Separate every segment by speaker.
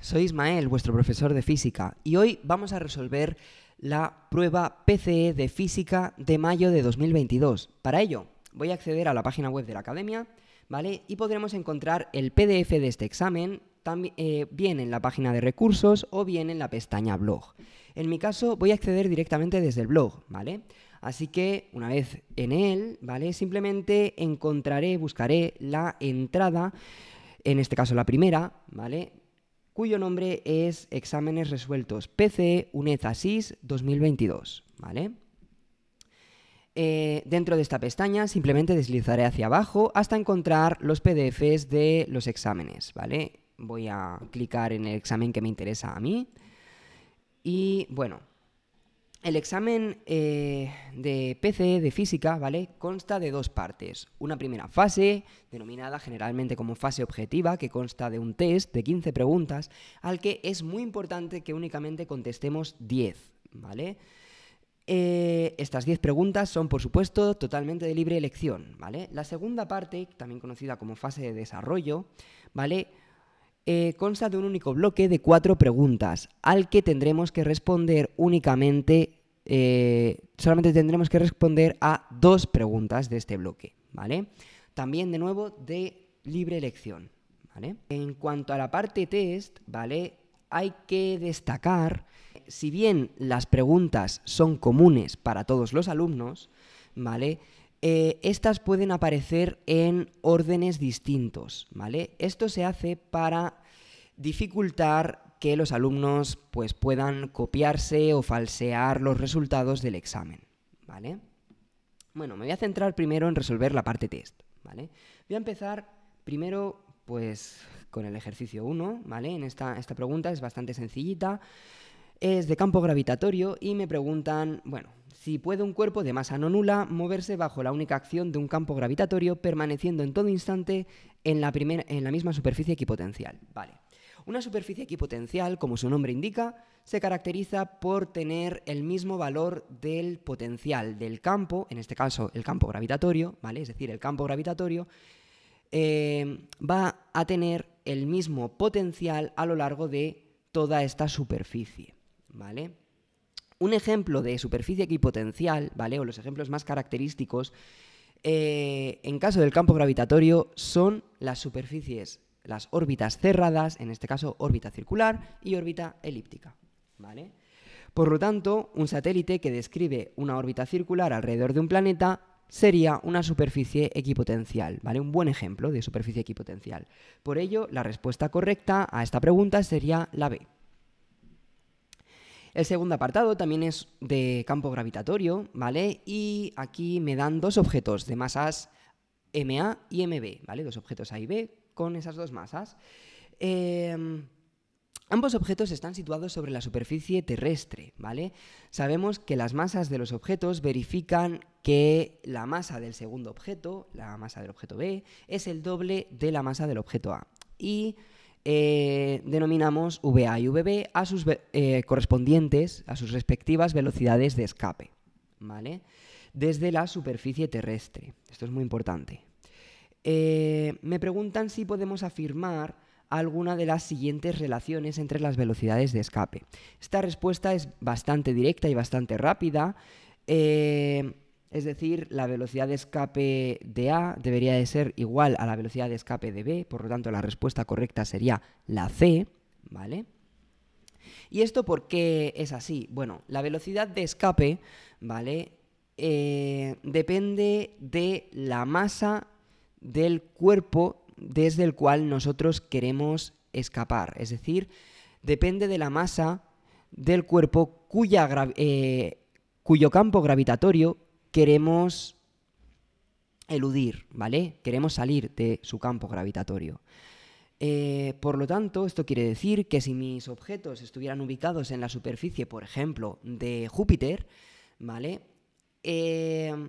Speaker 1: soy Ismael, vuestro profesor de física, y hoy vamos a resolver la prueba PCE de física de mayo de 2022. Para ello, voy a acceder a la página web de la academia, ¿vale? Y podremos encontrar el PDF de este examen también, eh, bien en la página de recursos o bien en la pestaña blog. En mi caso, voy a acceder directamente desde el blog, ¿vale? Así que una vez en él, ¿vale? Simplemente encontraré, buscaré la entrada en este caso la primera, ¿vale? cuyo nombre es Exámenes Resueltos PCE UNED 2022, ¿vale? Eh, dentro de esta pestaña simplemente deslizaré hacia abajo hasta encontrar los PDFs de los exámenes, ¿vale? Voy a clicar en el examen que me interesa a mí y bueno, el examen eh, de PC, de física, ¿vale? Consta de dos partes. Una primera fase, denominada generalmente como fase objetiva, que consta de un test de 15 preguntas, al que es muy importante que únicamente contestemos 10, ¿vale? Eh, estas 10 preguntas son, por supuesto, totalmente de libre elección, ¿vale? La segunda parte, también conocida como fase de desarrollo, ¿vale? Eh, consta de un único bloque de cuatro preguntas, al que tendremos que responder únicamente eh, solamente tendremos que responder a dos preguntas de este bloque, ¿vale? También, de nuevo, de libre elección, ¿vale? En cuanto a la parte test, ¿vale? Hay que destacar, si bien las preguntas son comunes para todos los alumnos, ¿vale? Eh, estas pueden aparecer en órdenes distintos, ¿vale? Esto se hace para dificultar que los alumnos pues, puedan copiarse o falsear los resultados del examen. ¿vale? Bueno, me voy a centrar primero en resolver la parte test. ¿vale? Voy a empezar primero pues, con el ejercicio 1. ¿vale? En esta, esta pregunta es bastante sencillita. Es de campo gravitatorio y me preguntan, bueno, si puede un cuerpo de masa no nula moverse bajo la única acción de un campo gravitatorio permaneciendo en todo instante en la, en la misma superficie equipotencial. Vale. Una superficie equipotencial, como su nombre indica, se caracteriza por tener el mismo valor del potencial del campo, en este caso el campo gravitatorio, ¿vale? Es decir, el campo gravitatorio eh, va a tener el mismo potencial a lo largo de toda esta superficie, ¿vale? Un ejemplo de superficie equipotencial, ¿vale? O los ejemplos más característicos eh, en caso del campo gravitatorio son las superficies las órbitas cerradas, en este caso órbita circular y órbita elíptica. Por lo tanto, un satélite que describe una órbita circular alrededor de un planeta sería una superficie equipotencial, ¿vale? Un buen ejemplo de superficie equipotencial. Por ello, la respuesta correcta a esta pregunta sería la B. El segundo apartado también es de campo gravitatorio, ¿vale? Y aquí me dan dos objetos de masas MA y MB, ¿vale? Dos objetos A y B con esas dos masas. Em, ambos objetos están situados sobre la superficie terrestre, ¿vale? Sabemos que las masas de los objetos verifican que la masa del segundo objeto, la masa del objeto B, es el doble de la masa del objeto A. Y eh, denominamos VA y VB a sus eh, correspondientes, a sus respectivas velocidades de escape, ¿vale? Desde la superficie terrestre. Esto es muy importante. Eh, me preguntan si podemos afirmar alguna de las siguientes relaciones entre las velocidades de escape. Esta respuesta es bastante directa y bastante rápida. Eh, es decir, la velocidad de escape de A debería de ser igual a la velocidad de escape de B, por lo tanto la respuesta correcta sería la C, ¿vale? ¿Y esto por qué es así? Bueno, la velocidad de escape, ¿vale? Eh, depende de la masa del cuerpo desde el cual nosotros queremos escapar. Es decir, depende de la masa del cuerpo eh, cuyo campo gravitatorio queremos eludir, ¿vale? Queremos salir de su campo gravitatorio. Eh, por lo tanto, esto quiere decir que si mis objetos estuvieran ubicados en la superficie, por ejemplo, de Júpiter, ¿vale? Eh,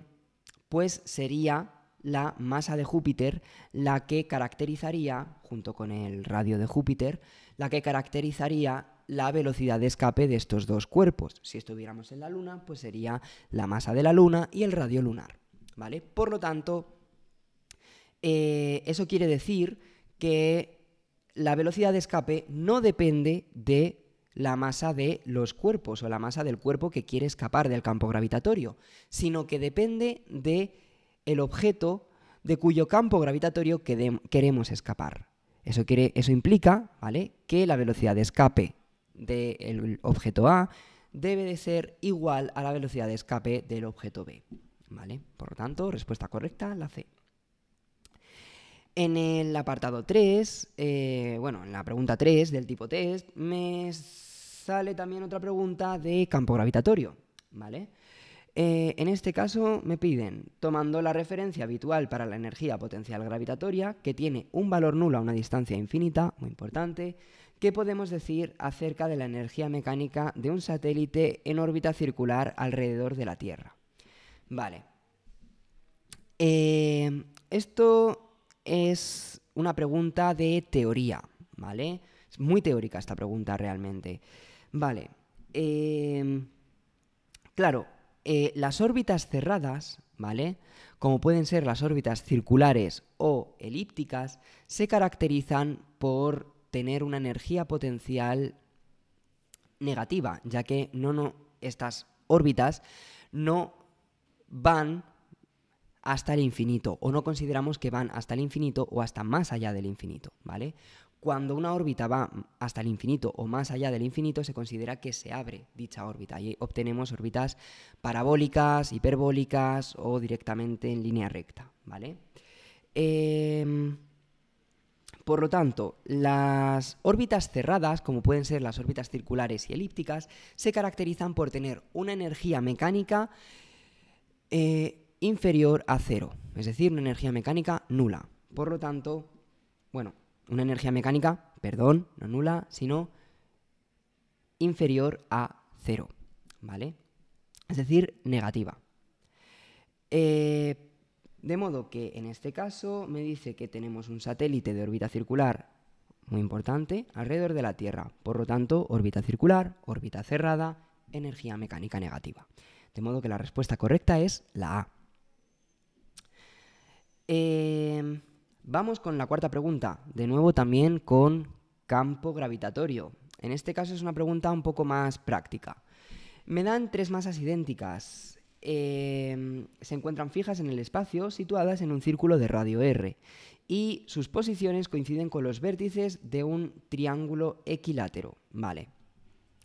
Speaker 1: pues sería la masa de Júpiter, la que caracterizaría, junto con el radio de Júpiter, la que caracterizaría la velocidad de escape de estos dos cuerpos. Si estuviéramos en la Luna, pues sería la masa de la Luna y el radio lunar. ¿Vale? Por lo tanto, eh, eso quiere decir que la velocidad de escape no depende de la masa de los cuerpos o la masa del cuerpo que quiere escapar del campo gravitatorio, sino que depende de el objeto de cuyo campo gravitatorio queremos escapar. Eso, implica que la velocidad de escape del objeto A debe de ser igual a la velocidad de escape del objeto B. ¿vale? Por lo tanto, respuesta correcta, la C. En el apartado 3, eh, bueno, en la pregunta 3 del tipo test, me sale también otra pregunta de campo gravitatorio, ¿vale? Eh, en este caso me piden, tomando la referencia habitual para la energía potencial gravitatoria, que tiene un valor nulo a una distancia infinita, muy importante, ¿qué podemos decir acerca de la energía mecánica de un satélite en órbita circular alrededor de la Tierra? Vale. Eh, esto es una pregunta de teoría, ¿vale? Es muy teórica esta pregunta realmente. Vale. Eh, claro, eh, las órbitas cerradas, ¿vale? Como pueden ser las órbitas circulares o elípticas, se caracterizan por tener una energía potencial negativa, ya que no, no, estas órbitas no van hasta el infinito o no consideramos que van hasta el infinito o hasta más allá del infinito, ¿vale? Cuando una órbita va hasta el infinito o más allá del infinito, se considera que se abre dicha órbita y obtenemos órbitas parabólicas, hiperbólicas o directamente en línea recta. ¿vale? Em, por lo tanto, las órbitas cerradas, como pueden ser las órbitas circulares y elípticas, se caracterizan por tener una energía mecánica eh, inferior a cero, es decir, una energía mecánica nula. Por lo tanto, bueno, una energía mecánica, perdón, no nula, sino inferior a cero, ¿vale? Es decir, negativa. Eh, de modo que en este caso me dice que tenemos un satélite de órbita circular muy importante alrededor de la Tierra, por lo tanto, órbita circular, órbita cerrada, energía mecánica negativa. De modo que la respuesta correcta es la A. Eh, Vamos con la cuarta pregunta, de nuevo también con campo gravitatorio. En este caso es una pregunta un poco más práctica. Me dan tres masas idénticas. Em, se encuentran fijas en el espacio, situadas en un círculo de radio R, y sus posiciones coinciden con los vértices de un triángulo equilátero. Vale.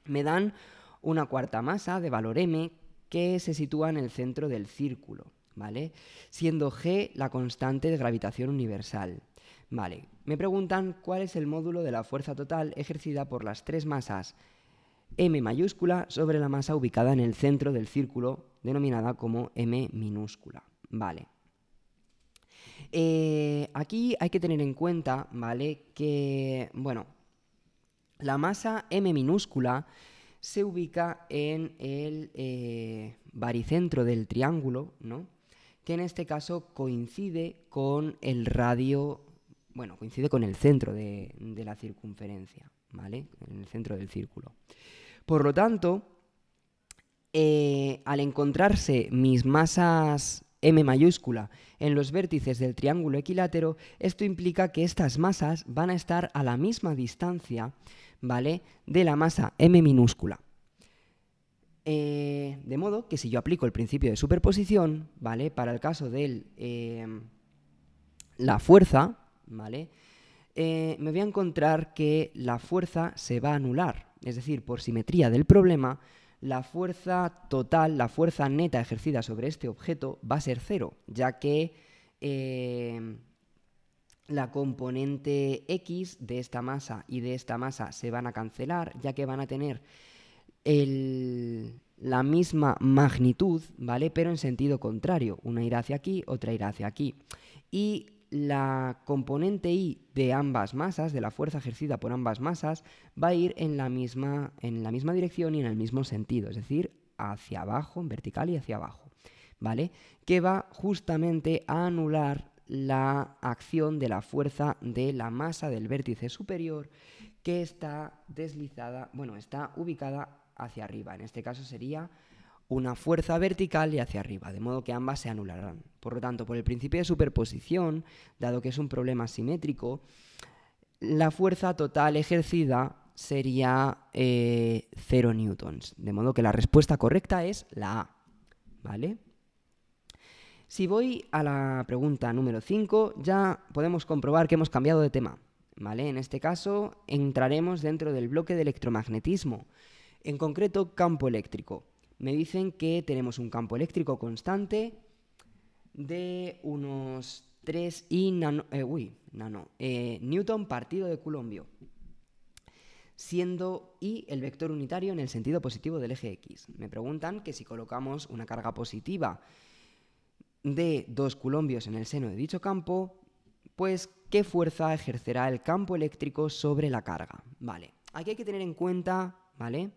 Speaker 1: Me dan una cuarta masa de valor m que se sitúa en el centro del círculo. ¿vale? Siendo G la constante de gravitación universal. Vale, me preguntan cuál es el módulo de la fuerza total ejercida por las tres masas M mayúscula sobre la masa ubicada en el centro del círculo, denominada como M minúscula. Vale. Eh, aquí hay que tener en cuenta, ¿vale? Que, bueno, la masa M minúscula se ubica en el eh, baricentro del triángulo, ¿no? que en este caso coincide con el radio, bueno, coincide con el centro de, la circunferencia, ¿vale? En el centro del círculo. Por lo tanto, eh, al encontrarse mis masas M mayúscula en los vértices del triángulo equilátero, esto implica que estas masas van a estar a la misma distancia, ¿vale? De la masa M minúscula. Eh, de modo que si yo aplico el principio de superposición, ¿vale? Para el caso de eh, la fuerza, ¿vale? Eh, me voy a encontrar que la fuerza se va a anular. Es decir, por simetría del problema, la fuerza total, la fuerza neta ejercida sobre este objeto va a ser cero, ya que la componente X de esta masa y de esta masa se van a cancelar, ya que van a tener la misma magnitud, ¿vale? Pero en sentido contrario. Una irá hacia aquí, otra irá hacia aquí. Y la componente I de ambas masas, de la fuerza ejercida por ambas masas, va a ir en la misma, en la misma dirección y en el mismo sentido, es decir, hacia abajo, en vertical y hacia abajo, ¿vale? Que va justamente a anular la acción de la fuerza de la masa del vértice superior que está deslizada, bueno, está ubicada hacia arriba. En este caso sería una fuerza vertical y hacia arriba, de modo que ambas se anularán. Por lo tanto, por el principio de superposición, dado que es un problema simétrico, la fuerza total ejercida sería 0 eh, newtons, de modo que la respuesta correcta es la A, ¿vale? Si voy a la pregunta número 5, ya podemos comprobar que hemos cambiado de tema, ¿vale? En este caso entraremos dentro del bloque de electromagnetismo, en concreto, campo eléctrico. Me dicen que tenemos un campo eléctrico constante de unos 3 y nano, eh, uy, nano, eh, Newton partido de Coulombio, siendo I el vector unitario en el sentido positivo del eje X. Me preguntan que si colocamos una carga positiva de 2 Coulombios en el seno de dicho campo, pues qué fuerza ejercerá el campo eléctrico sobre la carga. Vale, aquí hay que tener en cuenta, ¿vale?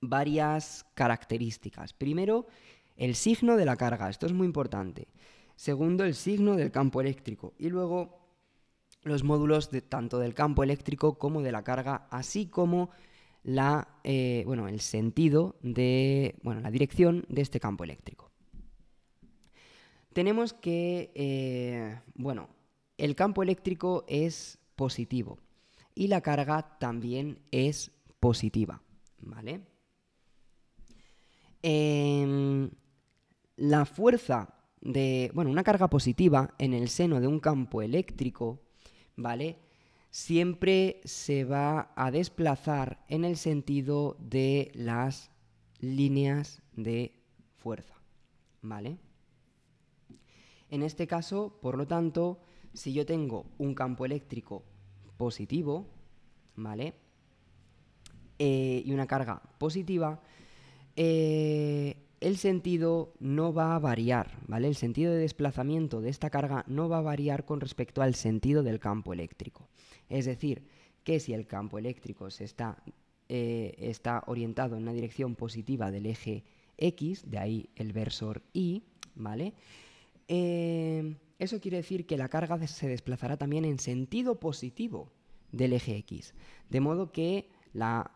Speaker 1: varias características. Primero, el signo de la carga, esto es muy importante. Segundo, el signo del campo eléctrico. Y luego, los módulos tanto del campo eléctrico como de la carga, así como la, eh, bueno, el sentido de, bueno, la dirección de este campo eléctrico. Tenemos que, eh, bueno, el campo eléctrico es positivo y la carga también es positiva, ¿vale? Em, la fuerza de, bueno, una carga positiva en el seno de un campo eléctrico, ¿vale? Siempre se va a desplazar en el sentido de las líneas de fuerza, ¿vale? En este caso, por lo tanto, si yo tengo un campo eléctrico positivo, ¿vale? Eh, y una carga positiva, eh, el sentido no va a variar, ¿vale? El sentido de desplazamiento de esta carga no va a variar con respecto al sentido del campo eléctrico. Es decir, que si el campo eléctrico se está, eh, está orientado en una dirección positiva del eje X, de ahí el versor Y, ¿vale? Eh, eso quiere decir que la carga se desplazará también en sentido positivo del eje X, de modo que la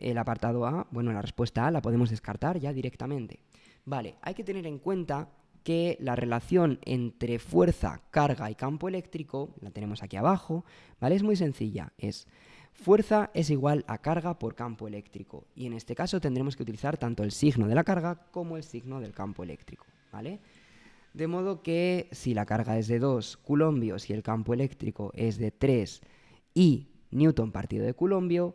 Speaker 1: el apartado A, bueno, la respuesta A la podemos descartar ya directamente. Vale, hay que tener en cuenta que la relación entre fuerza, carga y campo eléctrico, la tenemos aquí abajo, ¿vale? Es muy sencilla, es fuerza es igual a carga por campo eléctrico y en este caso tendremos que utilizar tanto el signo de la carga como el signo del campo eléctrico, ¿vale? De modo que si la carga es de 2 coulombios y el campo eléctrico es de 3 y newton partido de coulombio,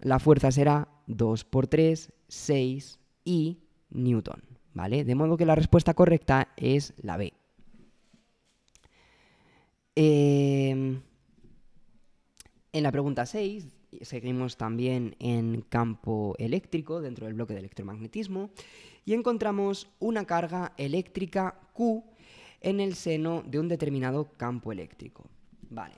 Speaker 1: la fuerza será 2 por 3, 6 y Newton, ¿vale? De modo que la respuesta correcta es la B. Em, en la pregunta 6 seguimos también en campo eléctrico dentro del bloque de electromagnetismo y encontramos una carga eléctrica Q en el seno de un determinado campo eléctrico. Vale.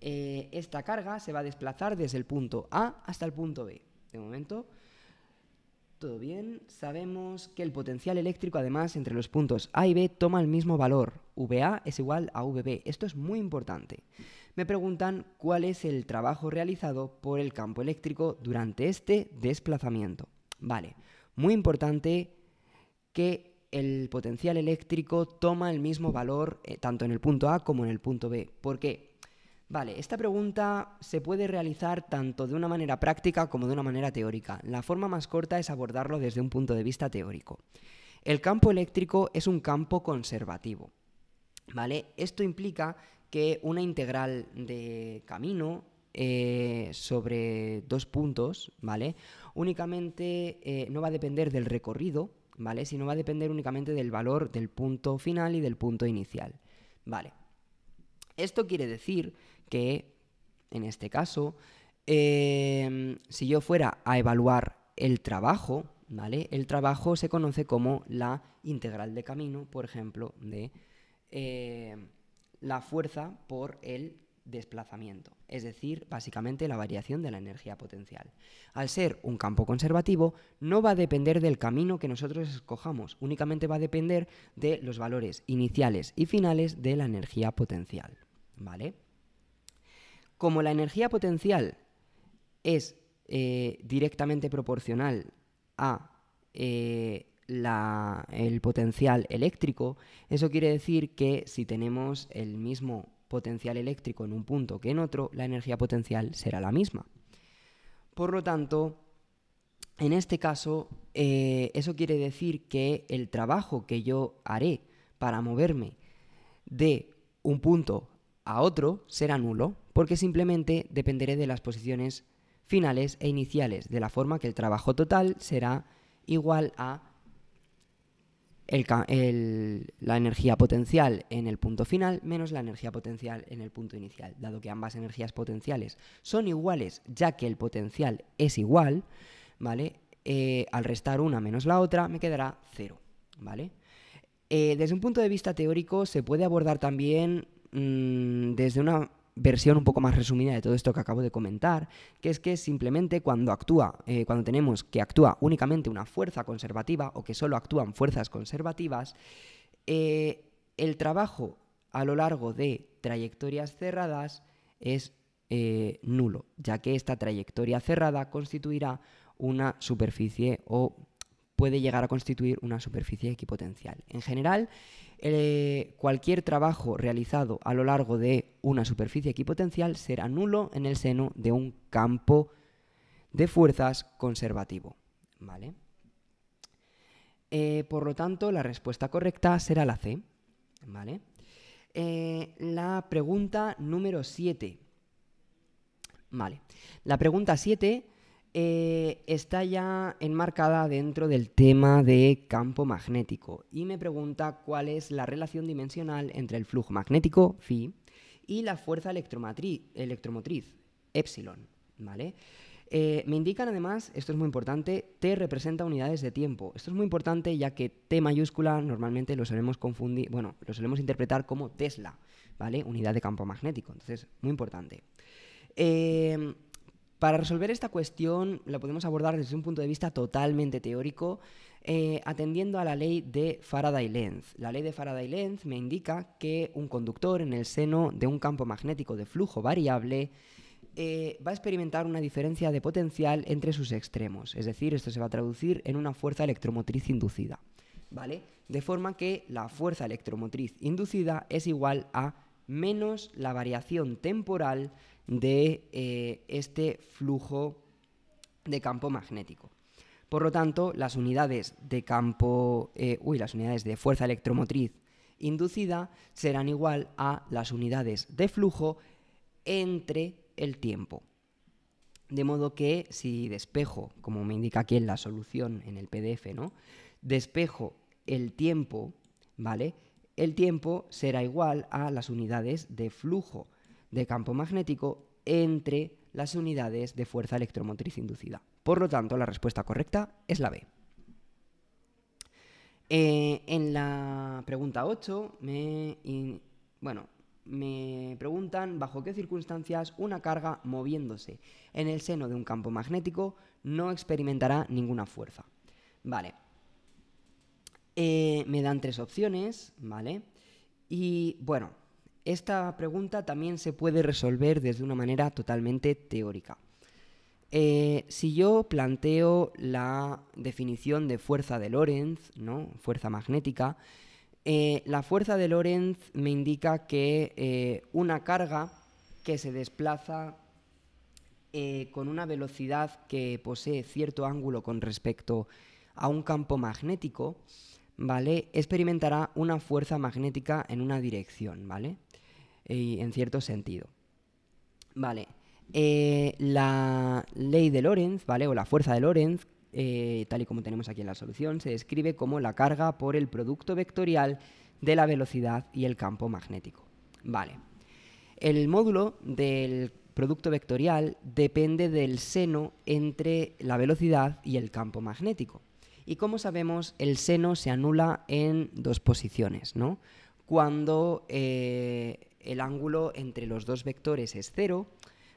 Speaker 1: Eh, esta carga se va a desplazar desde el punto A hasta el punto B. De momento, todo bien. Sabemos que el potencial eléctrico, además, entre los puntos A y B toma el mismo valor. VA es igual a VB. Esto es muy importante. Me preguntan cuál es el trabajo realizado por el campo eléctrico durante este desplazamiento. Vale, muy importante que el potencial eléctrico toma el mismo valor eh, tanto en el punto A como en el punto B. ¿Por qué? Vale, esta pregunta se puede realizar tanto de una manera práctica como de una manera teórica. La forma más corta es abordarlo desde un punto de vista teórico. El campo eléctrico es un campo conservativo. ¿Vale? Esto implica que una integral de camino eh, sobre dos puntos, ¿vale? Únicamente eh, no va a depender del recorrido, ¿vale? Sino va a depender únicamente del valor del punto final y del punto inicial. ¿Vale? Esto quiere decir que, en este caso, em, si yo fuera a evaluar el trabajo, ¿vale? El trabajo se conoce como la integral de camino, por ejemplo, de em, la fuerza por el desplazamiento, es decir, básicamente la variación de la energía potencial. Al ser un campo conservativo, no va a depender del camino que nosotros escojamos, únicamente va a depender de los valores iniciales y finales de la energía potencial, ¿vale? como la energía potencial es eh, directamente proporcional a eh, el potencial eléctrico, eso quiere decir que si tenemos el mismo potencial eléctrico en un punto que en otro, la energía potencial será la misma. Por lo tanto, en este caso, eh, eso quiere decir que el trabajo que yo haré para moverme de un punto a otro será nulo, porque simplemente dependeré de las posiciones finales e iniciales, de la forma que el trabajo total será igual a la energía potencial en el punto final menos la energía potencial en el punto inicial. Dado que ambas energías potenciales son iguales, ya que el potencial es igual, ¿vale? Eh, al restar una menos la otra me quedará cero, ¿vale? Eh, desde un punto de vista teórico se puede abordar también mm, desde una versión un poco más resumida de todo esto que acabo de comentar, que es que simplemente cuando actúa, eh, cuando tenemos que actúa únicamente una fuerza conservativa o que solo actúan fuerzas conservativas, eh, el trabajo a lo largo de trayectorias cerradas es eh, nulo, ya que esta trayectoria cerrada constituirá una superficie o puede llegar a constituir una superficie equipotencial. En general, eh, cualquier trabajo realizado a lo largo de una superficie equipotencial será nulo en el seno de un campo de fuerzas conservativo. ¿Vale? Eh, por lo tanto, la respuesta correcta será la C. ¿Vale? Eh, la pregunta número 7. Vale. La pregunta 7 eh, está ya enmarcada dentro del tema de campo magnético y me pregunta cuál es la relación dimensional entre el flujo magnético, phi, y la fuerza electromotriz, epsilon, ¿vale? Eh, me indican además, esto es muy importante, T representa unidades de tiempo. Esto es muy importante ya que T mayúscula normalmente lo solemos confundir, bueno, lo solemos interpretar como Tesla, ¿vale? Unidad de campo magnético. Entonces, muy importante. Eh, para resolver esta cuestión la podemos abordar desde un punto de vista totalmente teórico, eh, atendiendo a la ley de Faraday-Lenz. La ley de Faraday-Lenz me indica que un conductor en el seno de un campo magnético de flujo variable eh, va a experimentar una diferencia de potencial entre sus extremos, es decir, esto se va a traducir en una fuerza electromotriz inducida, ¿vale? De forma que la fuerza electromotriz inducida es igual a menos la variación temporal de eh, este flujo de campo magnético. Por lo tanto, las unidades de campo, eh, uy, las unidades de fuerza electromotriz inducida serán igual a las unidades de flujo entre el tiempo. De modo que si despejo, como me indica aquí en la solución en el PDF, Despejo el tiempo, ¿vale? el tiempo será igual a las unidades de flujo de campo magnético entre las unidades de fuerza electromotriz inducida. Por lo tanto, la respuesta correcta es la B. Eh, en la pregunta 8 me, bueno, me preguntan bajo qué circunstancias una carga moviéndose en el seno de un campo magnético no experimentará ninguna fuerza. Vale, eh, me dan tres opciones, ¿vale? Y bueno, esta pregunta también se puede resolver desde una manera totalmente teórica. Eh, si yo planteo la definición de fuerza de Lorentz, ¿no? Fuerza magnética, eh, la fuerza de Lorentz me indica que una carga que se desplaza con una velocidad que posee cierto ángulo con respecto a un campo magnético, ¿vale? Experimentará una fuerza magnética en una dirección, ¿vale? Y en cierto sentido. Vale. Eh, la ley de Lorentz, ¿vale? O la fuerza de Lorentz, eh, tal y como tenemos aquí en la solución, se describe como la carga por el producto vectorial de la velocidad y el campo magnético. Vale. El módulo del producto vectorial depende del seno entre la velocidad y el campo magnético. Y como sabemos, el seno se anula en dos posiciones, ¿no? Cuando eh, el ángulo entre los dos vectores es cero,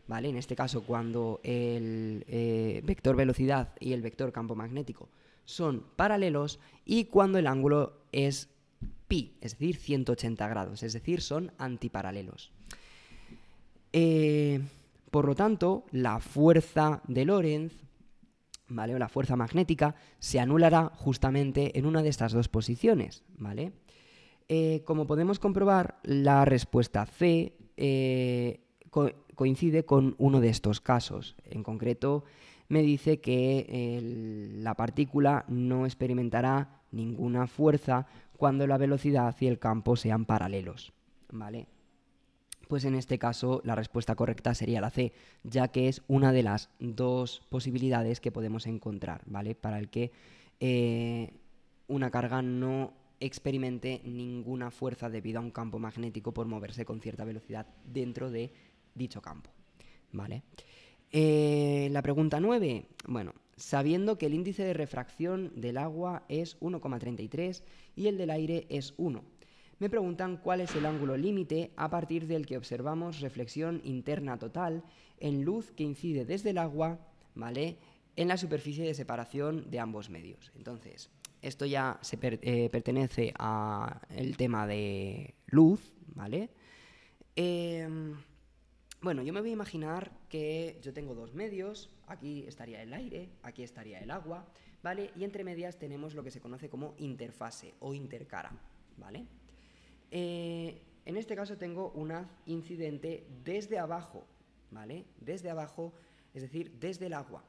Speaker 1: ¿vale? En este caso, cuando el eh, vector velocidad y el vector campo magnético son paralelos y cuando el ángulo es pi, es decir, 180 grados, es decir, son antiparalelos. Eh, por lo tanto, la fuerza de Lorentz ¿vale? La fuerza magnética se anulará justamente en una de estas dos posiciones, ¿vale? Eh, como podemos comprobar, la respuesta C eh, coincide con uno de estos casos. En concreto, me dice que la partícula no experimentará ninguna fuerza cuando la velocidad y el campo sean paralelos, ¿vale? Pues en este caso la respuesta correcta sería la C, ya que es una de las dos posibilidades que podemos encontrar, ¿vale? Para el que eh, una carga no experimente ninguna fuerza debido a un campo magnético por moverse con cierta velocidad dentro de dicho campo, ¿vale? Eh, la pregunta 9, bueno, sabiendo que el índice de refracción del agua es 1,33 y el del aire es 1, me preguntan cuál es el ángulo límite a partir del que observamos reflexión interna total en luz que incide desde el agua, ¿vale? En la superficie de separación de ambos medios. Entonces, esto ya se eh, pertenece al tema de luz, ¿vale? Em, bueno, yo me voy a imaginar que yo tengo dos medios, aquí estaría el aire, aquí estaría el agua, ¿vale? Y entre medias tenemos lo que se conoce como interfase o intercara, ¿vale? Eh, en este caso tengo una incidente desde abajo, ¿vale? Desde abajo, es decir, desde el agua.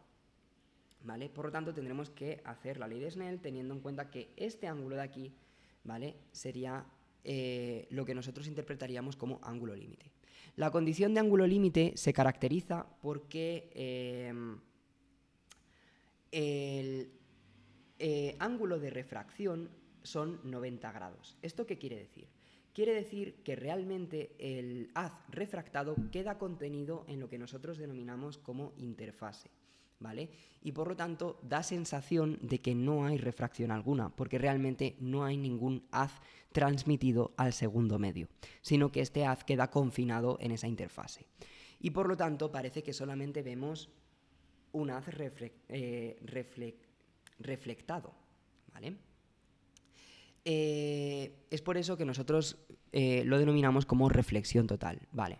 Speaker 1: ¿Vale? Por lo tanto, tendremos que hacer la ley de Snell teniendo en cuenta que este ángulo de aquí, ¿vale? Sería eh, lo que nosotros interpretaríamos como ángulo límite. La condición de ángulo límite se caracteriza porque eh, el ángulo de refracción son 90 grados. ¿Esto qué quiere decir? Quiere decir que realmente el haz refractado queda contenido en lo que nosotros denominamos como interfase. ¿Vale? Y por lo tanto da sensación de que no hay refracción alguna, porque realmente no hay ningún haz transmitido al segundo medio, sino que este haz queda confinado en esa interfase. Y por lo tanto parece que solamente vemos un haz eh, reflectado, ¿vale? Eh, es por eso que nosotros eh, lo denominamos como reflexión total, ¿vale?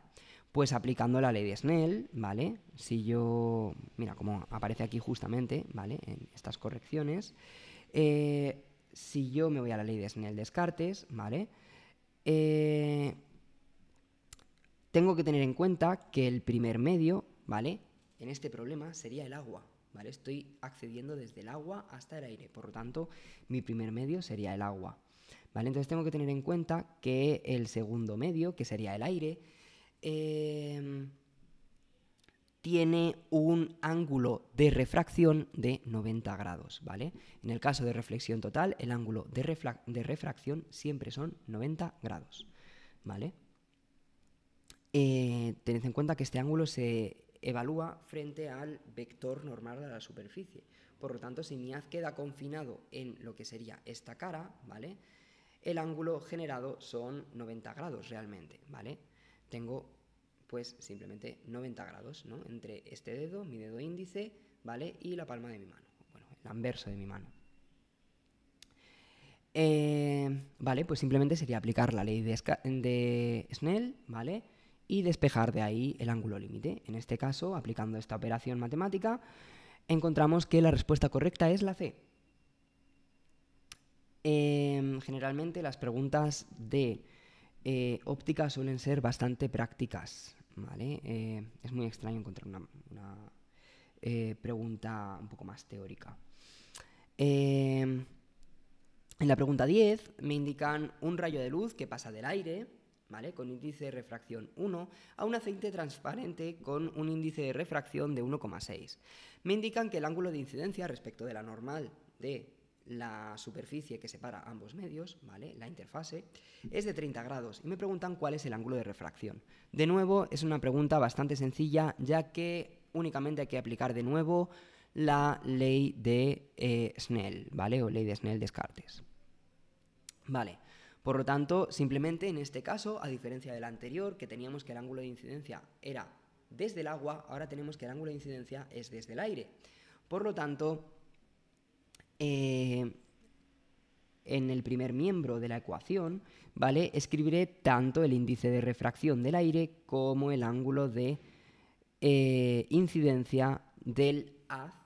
Speaker 1: Pues aplicando la ley de Snell, ¿vale? Si yo, mira, como aparece aquí justamente, ¿vale? En estas correcciones, eh, si yo me voy a la ley de Snell Descartes, ¿vale? tengo que tener en cuenta que el primer medio, ¿vale? En este problema sería el agua, Estoy accediendo desde el agua hasta el aire, por lo tanto, mi primer medio sería el agua, ¿vale? Entonces tengo que tener en cuenta que el segundo medio, que sería el aire, em, tiene un ángulo de refracción de 90 grados, ¿vale? En el caso de reflexión total, el ángulo de, refracción siempre son 90 grados, ¿vale? Eh, tened en cuenta que este ángulo se evalúa frente al vector normal de la superficie. Por lo tanto, si mi haz queda confinado en lo que sería esta cara, ¿vale? El ángulo generado son 90 grados realmente, ¿vale? Tengo pues simplemente 90 grados, ¿no? Entre este dedo, mi dedo índice, ¿vale? Y la palma de mi mano, bueno, el anverso de mi mano. Eh, vale, pues simplemente sería aplicar la ley de, de Snell, ¿vale? y despejar de ahí el ángulo límite. En este caso, aplicando esta operación matemática, encontramos que la respuesta correcta es la C. Em, generalmente las preguntas de eh, óptica suelen ser bastante prácticas. Eh, es muy extraño encontrar una, una eh, pregunta un poco más teórica. Em, en la pregunta 10 me indican un rayo de luz que pasa del aire con índice de refracción 1 a un aceite transparente con un índice de refracción de 1,6. Me indican que el ángulo de incidencia respecto de la normal de la superficie que separa ambos medios, ¿vale? la interfase, es de 30 grados y me preguntan cuál es el ángulo de refracción. De nuevo, es una pregunta bastante sencilla, ya que únicamente hay que aplicar de nuevo la ley de eh, Snell, ¿vale? O ley de Snell-Descartes. Vale. Por lo tanto, simplemente en este caso, a diferencia del anterior, que teníamos que el ángulo de incidencia era desde el agua, ahora tenemos que el ángulo de incidencia es desde el aire. Por lo tanto, eh, en el primer miembro de la ecuación, ¿vale? Escribiré tanto el índice de refracción del aire como el ángulo de eh, incidencia del haz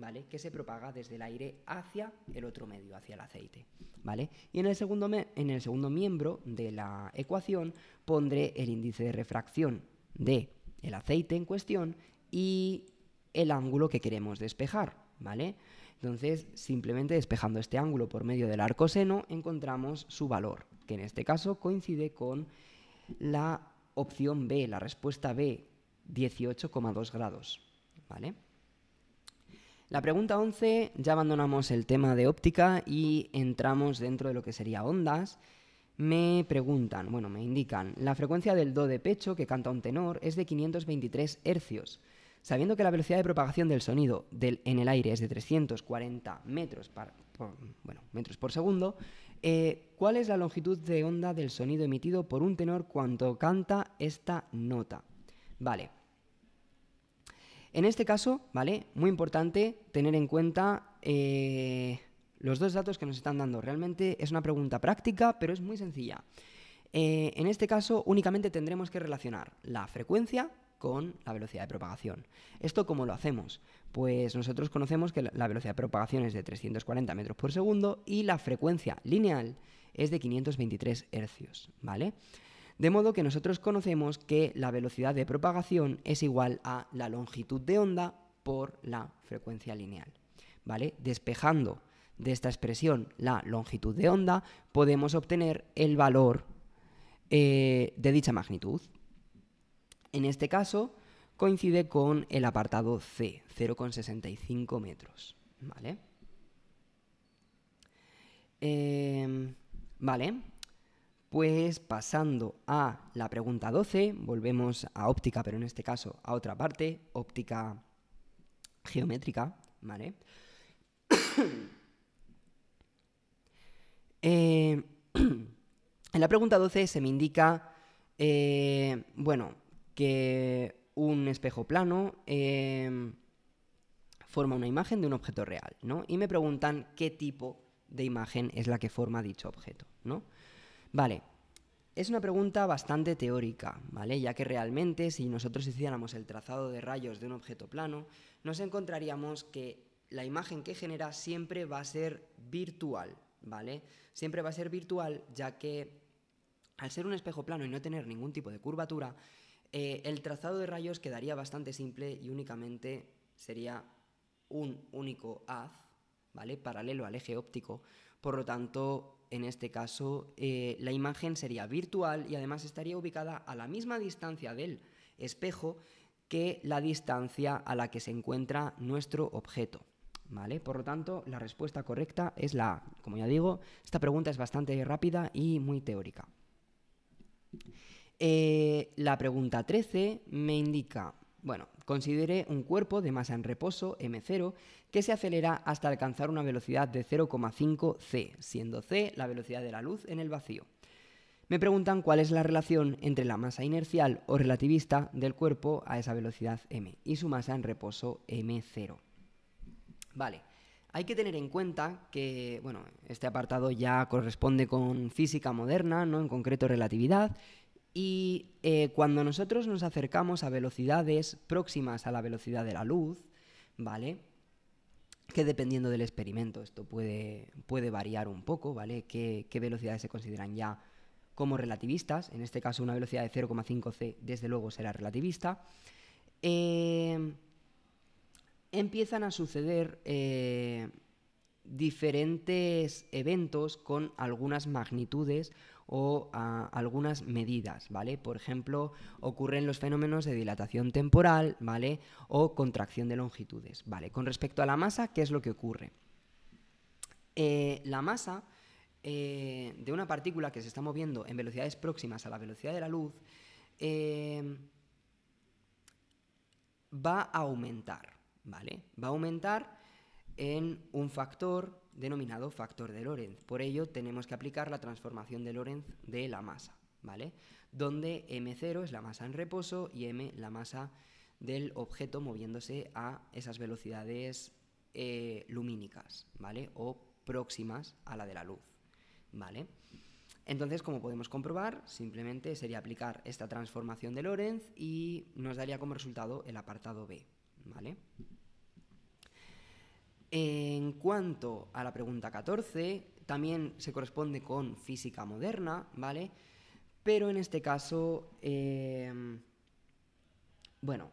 Speaker 1: ¿vale? Que se propaga desde el aire hacia el otro medio, hacia el aceite, ¿vale? Y en el segundo, en el segundo miembro de la ecuación pondré el índice de refracción de el aceite en cuestión y el ángulo que queremos despejar, ¿vale? Entonces, simplemente despejando este ángulo por medio del arcoseno encontramos su valor, que en este caso coincide con la opción B, la respuesta B, 18,2 grados, ¿vale? La pregunta 11, ya abandonamos el tema de óptica y entramos dentro de lo que sería ondas. Me preguntan, bueno, me indican, la frecuencia del do de pecho que canta un tenor es de 523 hercios. Sabiendo que la velocidad de propagación del sonido del, en el aire es de 340 metros, por, bueno, metros por segundo, eh, ¿cuál es la longitud de onda del sonido emitido por un tenor cuando canta esta nota? Vale, en este caso, ¿vale? Muy importante tener en cuenta eh, los dos datos que nos están dando. Realmente es una pregunta práctica, pero es muy sencilla. Eh, en este caso, únicamente tendremos que relacionar la frecuencia con la velocidad de propagación. ¿Esto cómo lo hacemos? Pues nosotros conocemos que la velocidad de propagación es de 340 metros por segundo y la frecuencia lineal es de 523 hercios, ¿vale? De modo que nosotros conocemos que la velocidad de propagación es igual a la longitud de onda por la frecuencia lineal. ¿Vale? Despejando de esta expresión la longitud de onda, podemos obtener el valor eh, de dicha magnitud. En este caso, coincide con el apartado C, 0,65 metros. ¿Vale? Em, vale. Pues pasando a la pregunta 12, volvemos a óptica, pero en este caso a otra parte, óptica geométrica, ¿vale? Eh, en la pregunta 12 se me indica, eh, bueno, que un espejo plano em, forma una imagen de un objeto real, ¿no? Y me preguntan qué tipo de imagen es la que forma dicho objeto, ¿no? Vale, es una pregunta bastante teórica, ¿vale? Ya que realmente si nosotros hiciéramos el trazado de rayos de un objeto plano, nos encontraríamos que la imagen que genera siempre va a ser virtual, ¿vale? Siempre va a ser virtual ya que al ser un espejo plano y no tener ningún tipo de curvatura, eh, el trazado de rayos quedaría bastante simple y únicamente sería un único haz, ¿vale? Paralelo al eje óptico. Por lo tanto, en este caso, eh, la imagen sería virtual y además estaría ubicada a la misma distancia del espejo que la distancia a la que se encuentra nuestro objeto. ¿Vale? Por lo tanto, la respuesta correcta es la A. Como ya digo, esta pregunta es bastante rápida y muy teórica. Eh, la pregunta 13 me indica, bueno, Considere un cuerpo de masa en reposo, M0, que se acelera hasta alcanzar una velocidad de 0,5 c, siendo c la velocidad de la luz en el vacío. Me preguntan cuál es la relación entre la masa inercial o relativista del cuerpo a esa velocidad m y su masa en reposo m0. Vale, hay que tener en cuenta que, bueno, este apartado ya corresponde con física moderna, ¿no? En concreto relatividad, y eh, cuando nosotros nos acercamos a velocidades próximas a la velocidad de la luz, ¿vale? Que dependiendo del experimento, esto puede, puede variar un poco, ¿vale? ¿Qué, qué velocidades se consideran ya como relativistas? En este caso, una velocidad de 0,5c, desde luego, será relativista. Eh, empiezan a suceder eh, diferentes eventos con algunas magnitudes o a algunas medidas, ¿vale? Por ejemplo, ocurren los fenómenos de dilatación temporal, ¿vale? O contracción de longitudes, ¿vale? Con respecto a la masa, ¿qué es lo que ocurre? Eh, la masa eh, de una partícula que se está moviendo en velocidades próximas a la velocidad de la luz eh, va a aumentar, ¿vale? Va a aumentar en un factor denominado factor de Lorentz. Por ello, tenemos que aplicar la transformación de Lorentz de la masa, ¿vale? Donde M0 es la masa en reposo y M la masa del objeto moviéndose a esas velocidades eh, lumínicas, ¿vale? O próximas a la de la luz, ¿vale? Entonces, como podemos comprobar, simplemente sería aplicar esta transformación de Lorentz y nos daría como resultado el apartado B, ¿vale? En cuanto a la pregunta 14, también se corresponde con física moderna, ¿vale? Pero en este caso, em, bueno,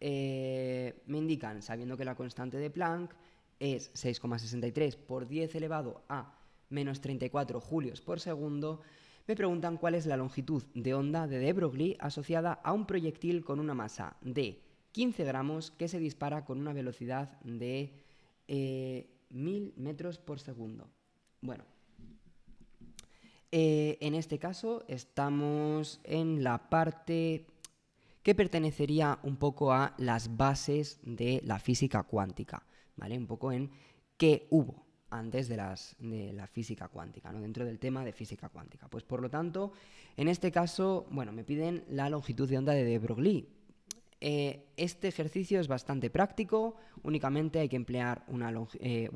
Speaker 1: eh, me indican, sabiendo que la constante de Planck es 6,63 por 10 elevado a menos 34 julios por segundo, me preguntan cuál es la longitud de onda de de Broglie asociada a un proyectil con una masa de 15 gramos que se dispara con una velocidad de mil metros por segundo. Bueno, eh, en este caso estamos en la parte que pertenecería un poco a las bases de la física cuántica, ¿vale? Un poco en qué hubo antes de, las, de la física cuántica, ¿no? Dentro del tema de física cuántica. Pues por lo tanto, en este caso, bueno, me piden la longitud de onda de de Broglie, eh, este ejercicio es bastante práctico, únicamente hay que emplear una, eh,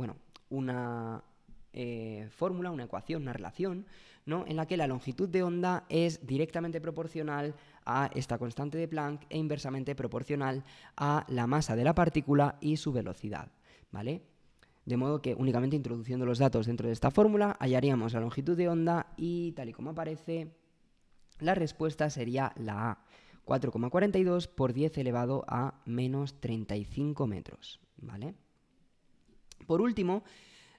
Speaker 1: eh, fórmula, una ecuación, una relación, ¿no? en la que la longitud de onda es directamente proporcional a esta constante de Planck e inversamente proporcional a la masa de la partícula y su velocidad. ¿vale? De modo que únicamente introduciendo los datos dentro de esta fórmula hallaríamos la longitud de onda y tal y como aparece, la respuesta sería la A. 4,42 por 10 elevado a menos 35 metros, ¿vale? Por último,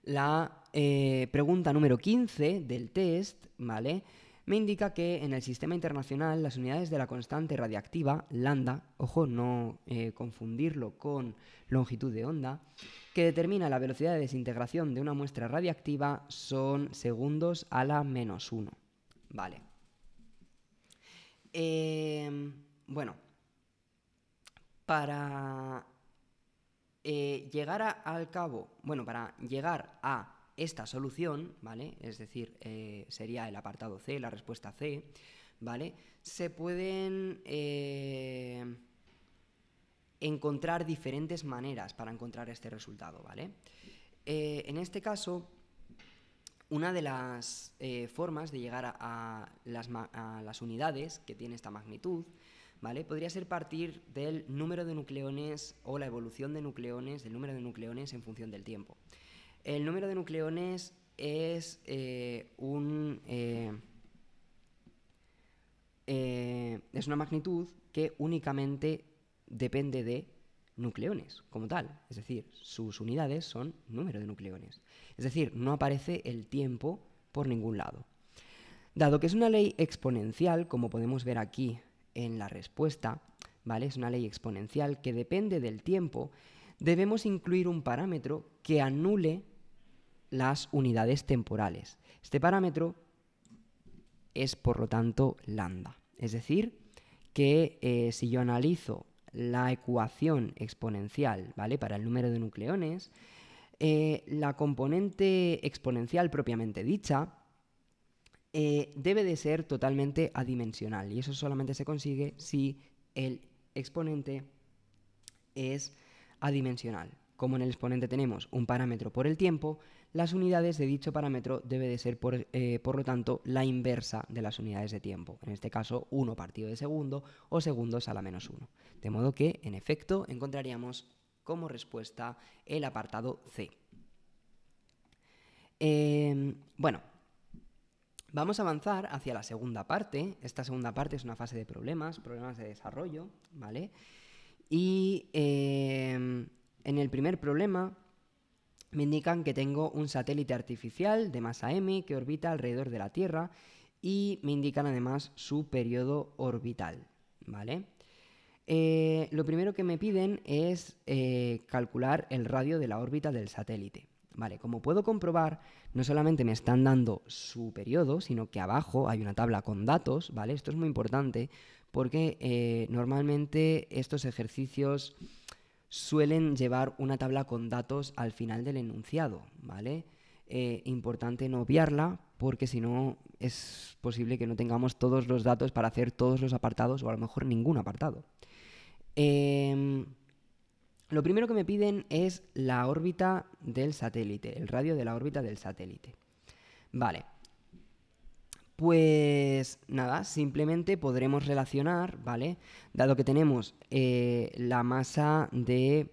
Speaker 1: la eh, pregunta número 15 del test, ¿vale? Me indica que en el sistema internacional las unidades de la constante radiactiva, lambda, ojo, no eh, confundirlo con longitud de onda, que determina la velocidad de desintegración de una muestra radiactiva son segundos a la menos 1. Vale. Em, bueno, para eh, llegar al cabo, bueno, para llegar a esta solución, ¿vale? Es decir, eh, sería el apartado C, la respuesta C, ¿vale? Se pueden em, encontrar diferentes maneras para encontrar este resultado, ¿vale? Eh, en este caso, una de las eh, formas de llegar a, las unidades que tiene esta magnitud ¿vale? podría ser partir del número de nucleones o la evolución de nucleones, del número de nucleones en función del tiempo. El número de nucleones es eh, eh, una magnitud que únicamente depende de nucleones como tal. Es decir, sus unidades son número de nucleones. Es decir, no aparece el tiempo por ningún lado. Dado que es una ley exponencial, como podemos ver aquí en la respuesta, ¿vale? Es una ley exponencial que depende del tiempo, debemos incluir un parámetro que anule las unidades temporales. Este parámetro es, por lo tanto, lambda. Es decir, que eh, si yo analizo la ecuación exponencial, ¿vale? Para el número de nucleones, eh, la componente exponencial propiamente dicha eh, debe de ser totalmente adimensional y eso solamente se consigue si el exponente es adimensional. Como en el exponente tenemos un parámetro por el tiempo, las unidades de dicho parámetro debe de ser, eh, por, lo tanto, la inversa de las unidades de tiempo, en este caso 1 partido de segundo o segundos a la menos 1. De modo que, en efecto, encontraríamos como respuesta el apartado C. Em, bueno, Vamos a avanzar hacia la segunda parte. Esta segunda parte es una fase de problemas, problemas de desarrollo, ¿vale? Y em, en el primer problema me indican que tengo un satélite artificial de masa M que orbita alrededor de la Tierra y me indican además su periodo orbital, ¿vale? Eh, lo primero que me piden es eh, calcular el radio de la órbita del satélite. Vale, como puedo comprobar, no solamente me están dando su periodo, sino que abajo hay una tabla con datos, ¿vale? Esto es muy importante porque eh, normalmente estos ejercicios suelen llevar una tabla con datos al final del enunciado, ¿vale? Eh, importante no obviarla porque si no es posible que no tengamos todos los datos para hacer todos los apartados o a lo mejor ningún apartado. Em, lo primero que me piden es la órbita del satélite, el radio de la órbita del satélite. Vale, pues nada, simplemente podremos relacionar, ¿vale? Dado que tenemos eh, la masa de...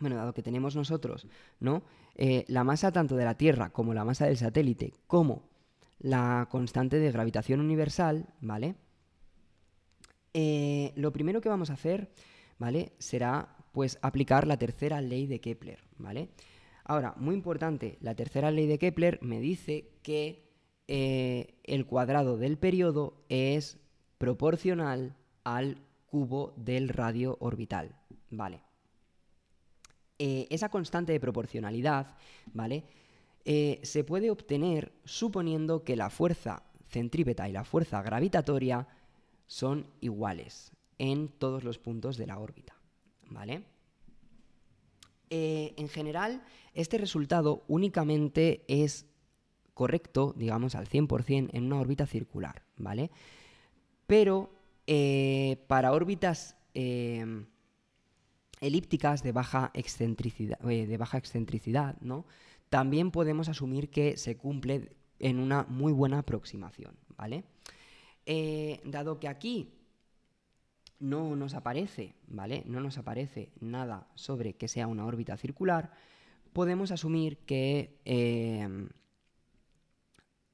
Speaker 1: Bueno, dado que tenemos nosotros, ¿no? Eh, la masa tanto de la Tierra como la masa del satélite, como la constante de gravitación universal, ¿vale? Eh, lo primero que vamos a hacer, ¿vale? Será pues aplicar la tercera ley de Kepler, ¿vale? Ahora, muy importante, la tercera ley de Kepler me dice que eh, el cuadrado del periodo es proporcional al cubo del radio orbital. Vale. Eh, esa constante de proporcionalidad, ¿vale? Eh, se puede obtener suponiendo que la fuerza centrípeta y la fuerza gravitatoria son iguales en todos los puntos de la órbita, ¿vale? en general, este resultado únicamente es correcto, digamos, al 100% en una órbita circular, ¿vale? Pero eh, para órbitas eh, elípticas de baja, excentricidad, eh, de baja excentricidad, ¿no? También podemos asumir que se cumple en una muy buena aproximación, ¿vale? dado que aquí no nos aparece, ¿vale? No nos aparece nada sobre que sea una órbita circular, podemos asumir que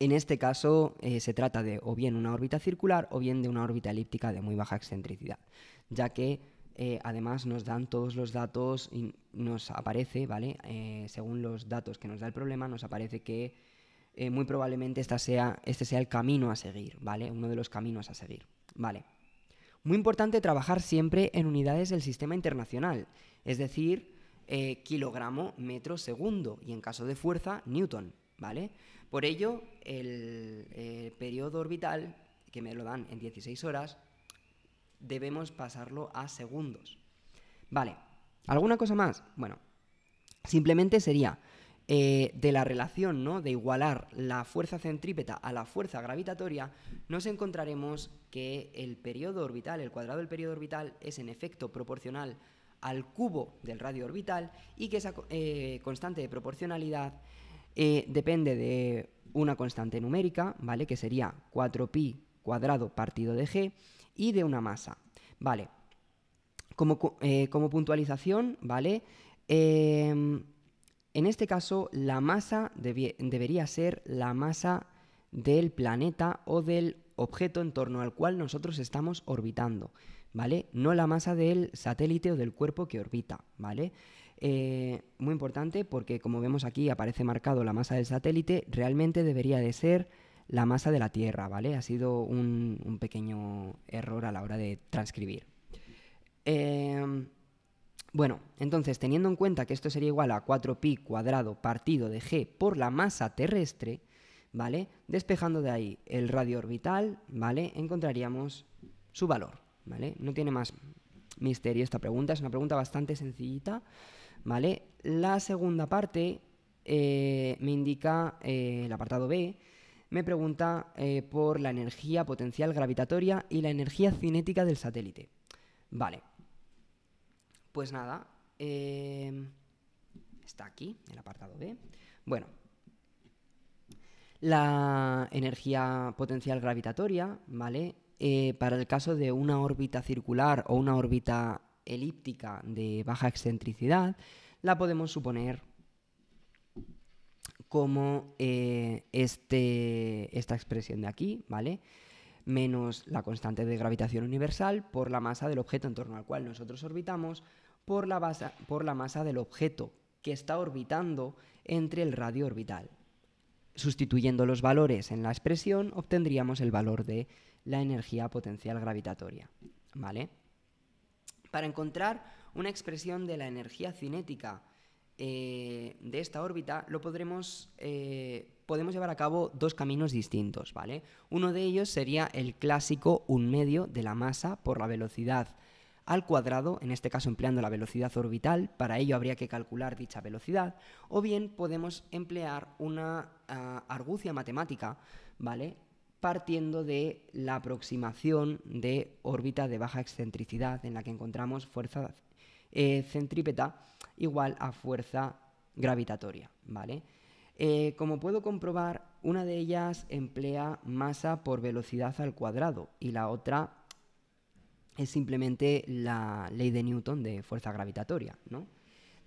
Speaker 1: en este caso eh, se trata de o bien una órbita circular o bien de una órbita elíptica de muy baja excentricidad, ya que eh, además nos dan todos los datos y nos aparece, ¿vale? Eh, según los datos que nos da el problema, nos aparece que muy probablemente esta sea, este sea el camino a seguir, ¿vale? Uno de los caminos a seguir, ¿vale? Muy importante trabajar siempre en unidades del sistema internacional, es decir, kilogramo, metro, segundo y en caso de fuerza, newton. ¿vale? Por ello, el, eh, periodo orbital, que me lo dan en 16 horas, debemos pasarlo a segundos. Vale, ¿alguna cosa más? Bueno, simplemente sería eh, de la relación, ¿no? De igualar la fuerza centrípeta a la fuerza gravitatoria, nos encontraremos que el periodo orbital, el cuadrado del periodo orbital, es en efecto proporcional al cubo del radio orbital y que esa eh, constante de proporcionalidad eh, depende de una constante numérica, ¿vale? Que sería 4pi cuadrado partido de g y de una masa, ¿vale? Como, eh, puntualización, ¿vale? Em, en este caso, la masa debería ser la masa del planeta o del objeto en torno al cual nosotros estamos orbitando, ¿vale? No la masa del satélite o del cuerpo que orbita, ¿vale? Eh, muy importante porque como vemos aquí aparece marcado la masa del satélite, realmente debería de ser la masa de la Tierra, ¿vale? Ha sido un, pequeño error a la hora de transcribir. Em, bueno, entonces teniendo en cuenta que esto sería igual a 4pi cuadrado partido de g por la masa terrestre, ¿vale? Despejando de ahí el radio orbital, ¿vale? Encontraríamos su valor, ¿vale? No tiene más misterio esta pregunta, es una pregunta bastante sencillita. ¿vale? La segunda parte eh, me indica eh, el apartado B, me pregunta eh, por la energía potencial gravitatoria y la energía cinética del satélite. Vale, pues nada, em, está aquí el apartado B. Bueno, la energía potencial gravitatoria, ¿vale? para el caso de una órbita circular o una órbita elíptica de baja excentricidad, la podemos suponer como eh, este, esta expresión de aquí, ¿vale? Menos la constante de gravitación universal por la masa del objeto en torno al cual nosotros orbitamos, por la, por la masa del objeto que está orbitando entre el radio orbital. Sustituyendo los valores en la expresión, obtendríamos el valor de la energía potencial gravitatoria, ¿vale? para encontrar una expresión de la energía cinética eh, de esta órbita, lo podremos, eh, podemos llevar a cabo dos caminos distintos, ¿vale? Uno de ellos sería el clásico un medio de la masa por la velocidad al cuadrado, en este caso empleando la velocidad orbital, para ello habría que calcular dicha velocidad, o bien podemos emplear una ah, argucia matemática, ¿vale? partiendo de la aproximación de órbita de baja excentricidad en la que encontramos fuerza eh, centrípeta igual a fuerza gravitatoria, ¿vale? Eh, como puedo comprobar, una de ellas emplea masa por velocidad al cuadrado y la otra es simplemente la ley de Newton de fuerza gravitatoria, ¿no?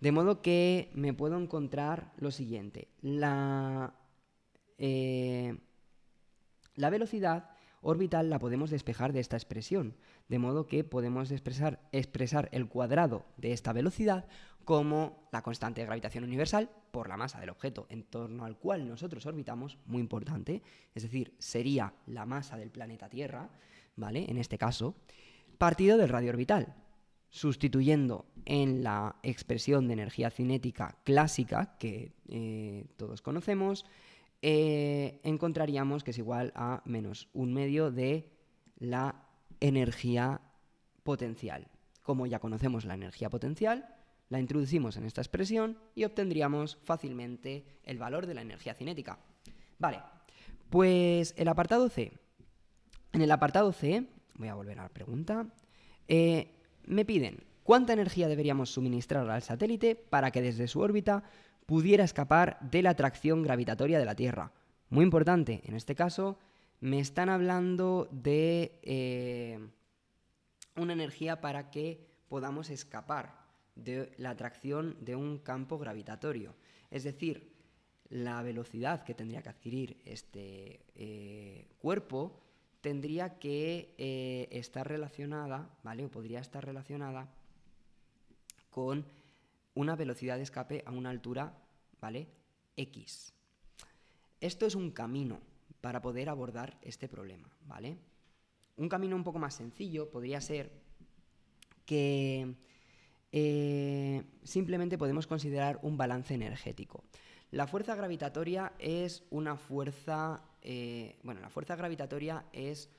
Speaker 1: De modo que me puedo encontrar lo siguiente. La, eh, la velocidad orbital la podemos despejar de esta expresión, de modo que podemos expresar, expresar, el cuadrado de esta velocidad como la constante de gravitación universal por la masa del objeto en torno al cual nosotros orbitamos, muy importante, es decir, sería la masa del planeta Tierra, ¿vale? En este caso, partido del radio orbital, sustituyendo en la expresión de energía cinética clásica que eh, todos conocemos, eh, encontraríamos que es igual a menos un medio de la energía potencial. Como ya conocemos la energía potencial, la introducimos en esta expresión y obtendríamos fácilmente el valor de la energía cinética. Vale, pues el apartado C. En el apartado C, voy a volver a la pregunta, eh, me piden cuánta energía deberíamos suministrar al satélite para que desde su órbita pudiera escapar de la atracción gravitatoria de la Tierra. Muy importante, en este caso me están hablando de eh, una energía para que podamos escapar de la atracción de un campo gravitatorio. Es decir, la velocidad que tendría que adquirir este eh, cuerpo tendría que eh, estar relacionada, ¿vale? O podría estar relacionada con una velocidad de escape a una altura, ¿vale? X. Esto es un camino para poder abordar este problema, ¿vale? Un camino un poco más sencillo podría ser que eh, simplemente podemos considerar un balance energético. La fuerza gravitatoria es una fuerza, eh, bueno, la fuerza gravitatoria es